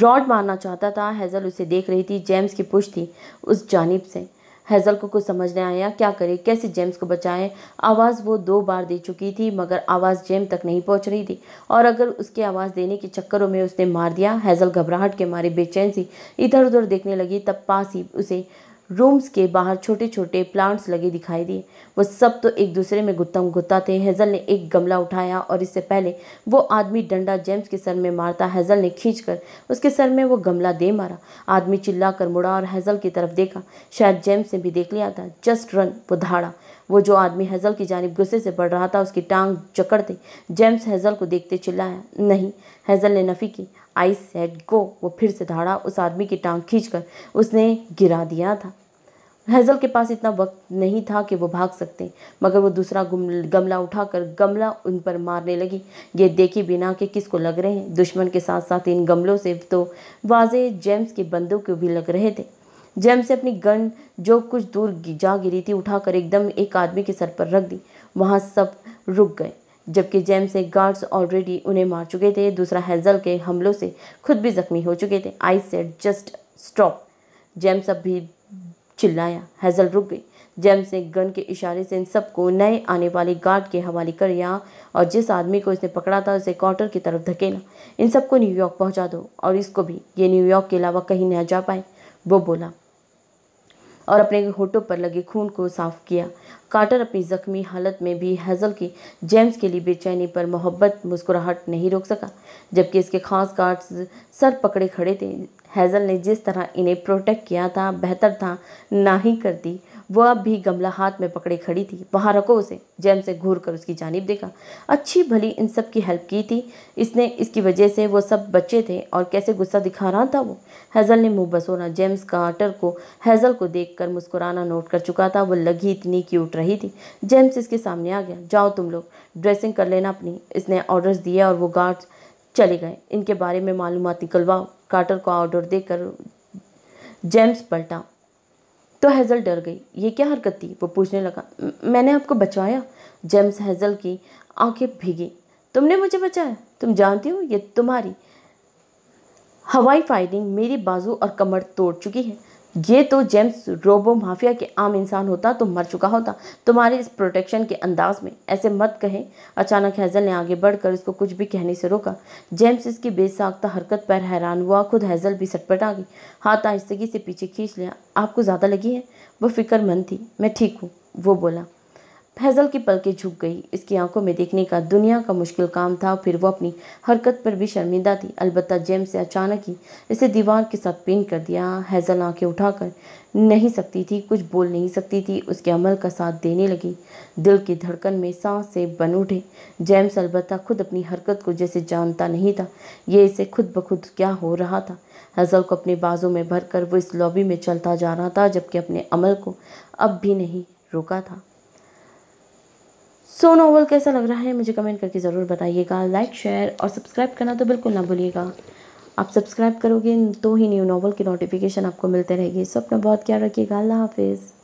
रॉड मारना चाहता था हैज़ल उसे देख रही थी जेम्स की पुश थी उस जानब से हैज़ल को कुछ समझ नहीं आया क्या करे कैसे जेम्स को बचाए आवाज़ वो दो बार दे चुकी थी मगर आवाज़ जेम तक नहीं पहुंच रही थी और अगर उसके आवाज़ देने के चक्करों में उसने मार दिया हैज़ल घबराहट के मारे बेचैन सी इधर उधर देखने लगी तब पास ही उसे रूम्स के बाहर छोटे छोटे प्लांट्स लगे दिखाई दिए वो सब तो एक दूसरे में गुत्तम गुत्ता थे हेजल ने एक गमला उठाया और इससे पहले वो आदमी डंडा जेम्स के सर में मारता हेजल ने खींच कर उसके सर में वो गमला दे मारा आदमी चिल्ला कर मुड़ा और हेजल की तरफ देखा शायद जेम्स ने भी देख लिया था जस्ट रन वो धाड़ा वो जो आदमी हेजल की जानब गुस्से से बढ़ रहा था उसकी टांग जकड़ दी जेम्स हेजल को देखते चिल्लाया नहीं हेजल ने नफ़ी की आई सेट गो वो फिर से धाड़ा उस आदमी की टांग खींचकर उसने गिरा दिया था हैज़ल के पास इतना वक्त नहीं था कि वो भाग सकते मगर वो दूसरा गमला उठाकर गमला उन पर मारने लगी ये देखे बिना कि किसको लग रहे हैं दुश्मन के साथ साथ इन गमलों से तो वाजे जेम्स के बंदों को भी लग रहे थे जेम्स से अपनी गन जो कुछ दूर जा गिरी थी उठाकर एकदम एक आदमी के सर पर रख दी वहाँ सब रुक गए जबकि जेम्स से गार्ड्स ऑलरेडी उन्हें मार चुके थे दूसरा हैजल के हमलों से खुद भी जख्मी हो चुके थे I said just stop James अब भी चिल्लाया हैजल रुक गई जेम्स ने गन के इशारे से इन सबको नए आने वाले गार्ड के हवाले कर दिया और जिस आदमी को इसने पकड़ा था उसे क्वार्टर की तरफ धकेला इन सबको न्यूयॉर्क पहुंचा दो और इसको भी ये न्यूयॉर्क के अलावा कहीं न जा पाए वो बोला और अपने होठों पर लगे खून को साफ किया कार्टर अपनी जख्मी हालत में भी हैज़ल की जेम्स के लिए बेचैनी पर मोहब्बत मुस्कुराहट नहीं रोक सका जबकि इसके खास कार्ड सर पकड़े खड़े थे हैज़ल ने जिस तरह इन्हें प्रोटेक्ट किया था बेहतर था ना ही करती वह अब भी गमला हाथ में पकड़े खड़ी थी वहाँ रखो उसे जैम से घूर कर उसकी जानब देखा अच्छी भली इन सब की हेल्प की थी इसने इसकी वजह से वो सब बच्चे थे और कैसे गुस्सा दिखा रहा था वो हैज़ल ने मुँह बसोना जेम्स कार्टर को हैज़ल को देख कर मुस्कुराना नोट कर चुका था वो लगी इतनी क्यूट रही थी जेम्स इसके सामने आ गया जाओ तुम लोग ड्रेसिंग कर लेना अपनी इसने ऑर्डर्स दिए और वो गार्ड्स चले गए इनके बारे में मालूम निकलवाओ कार्टर को ऑर्डर देकर जेम्स पलटा तो हैज़ल डर गई ये क्या हरकत थी वो पूछने लगा मैंने आपको बचवाया जेम्स हैज़ल की आंखें भीगी तुमने मुझे बचाया तुम जानती हो ये तुम्हारी हवाई फायरिंग मेरी बाजू और कमर तोड़ चुकी है ये तो जेम्स रोबो माफिया के आम इंसान होता तो मर चुका होता तुम्हारे इस प्रोटेक्शन के अंदाज में ऐसे मत कहें अचानक हैज़ल ने आगे बढ़कर इसको कुछ भी कहने से रोका जेम्स इसकी बेसाख्ता हरकत पर हैरान हुआ खुद हैज़ल भी सटपट आ गई हाथ आहिस्तगी से पीछे खींच लिया आपको ज़्यादा लगी है वो फिक्रमंद थी मैं ठीक हूँ वो बोला फैजल की पलकें झुक गई इसकी आंखों में देखने का दुनिया का मुश्किल काम था फिर वो अपनी हरकत पर भी शर्मिंदा थी अलबत्त जेम्स से अचानक ही इसे दीवार के साथ पेंट कर दिया हैजल आंखें उठाकर नहीं सकती थी कुछ बोल नहीं सकती थी उसके अमल का साथ देने लगी दिल की धड़कन में सांस से बन उठे जेम्स अलबत् खुद अपनी हरकत को जैसे जानता नहीं था ये इसे खुद ब खुद क्या हो रहा था हैजल को अपने बाजों में भर वो इस लॉबी में चलता जा रहा था जबकि अपने अमल को अब भी नहीं रोका था सो नावल कैसा लग रहा है मुझे कमेंट करके ज़रूर बताइएगा लाइक शेयर और सब्सक्राइब करना तो बिल्कुल ना भूलिएगा आप सब्सक्राइब करोगे तो ही न्यू नावल की नोटिफिकेशन आपको मिलते रहेगी सब अपना बहुत ख्याल रखिएगा अल्लाह हाफिज़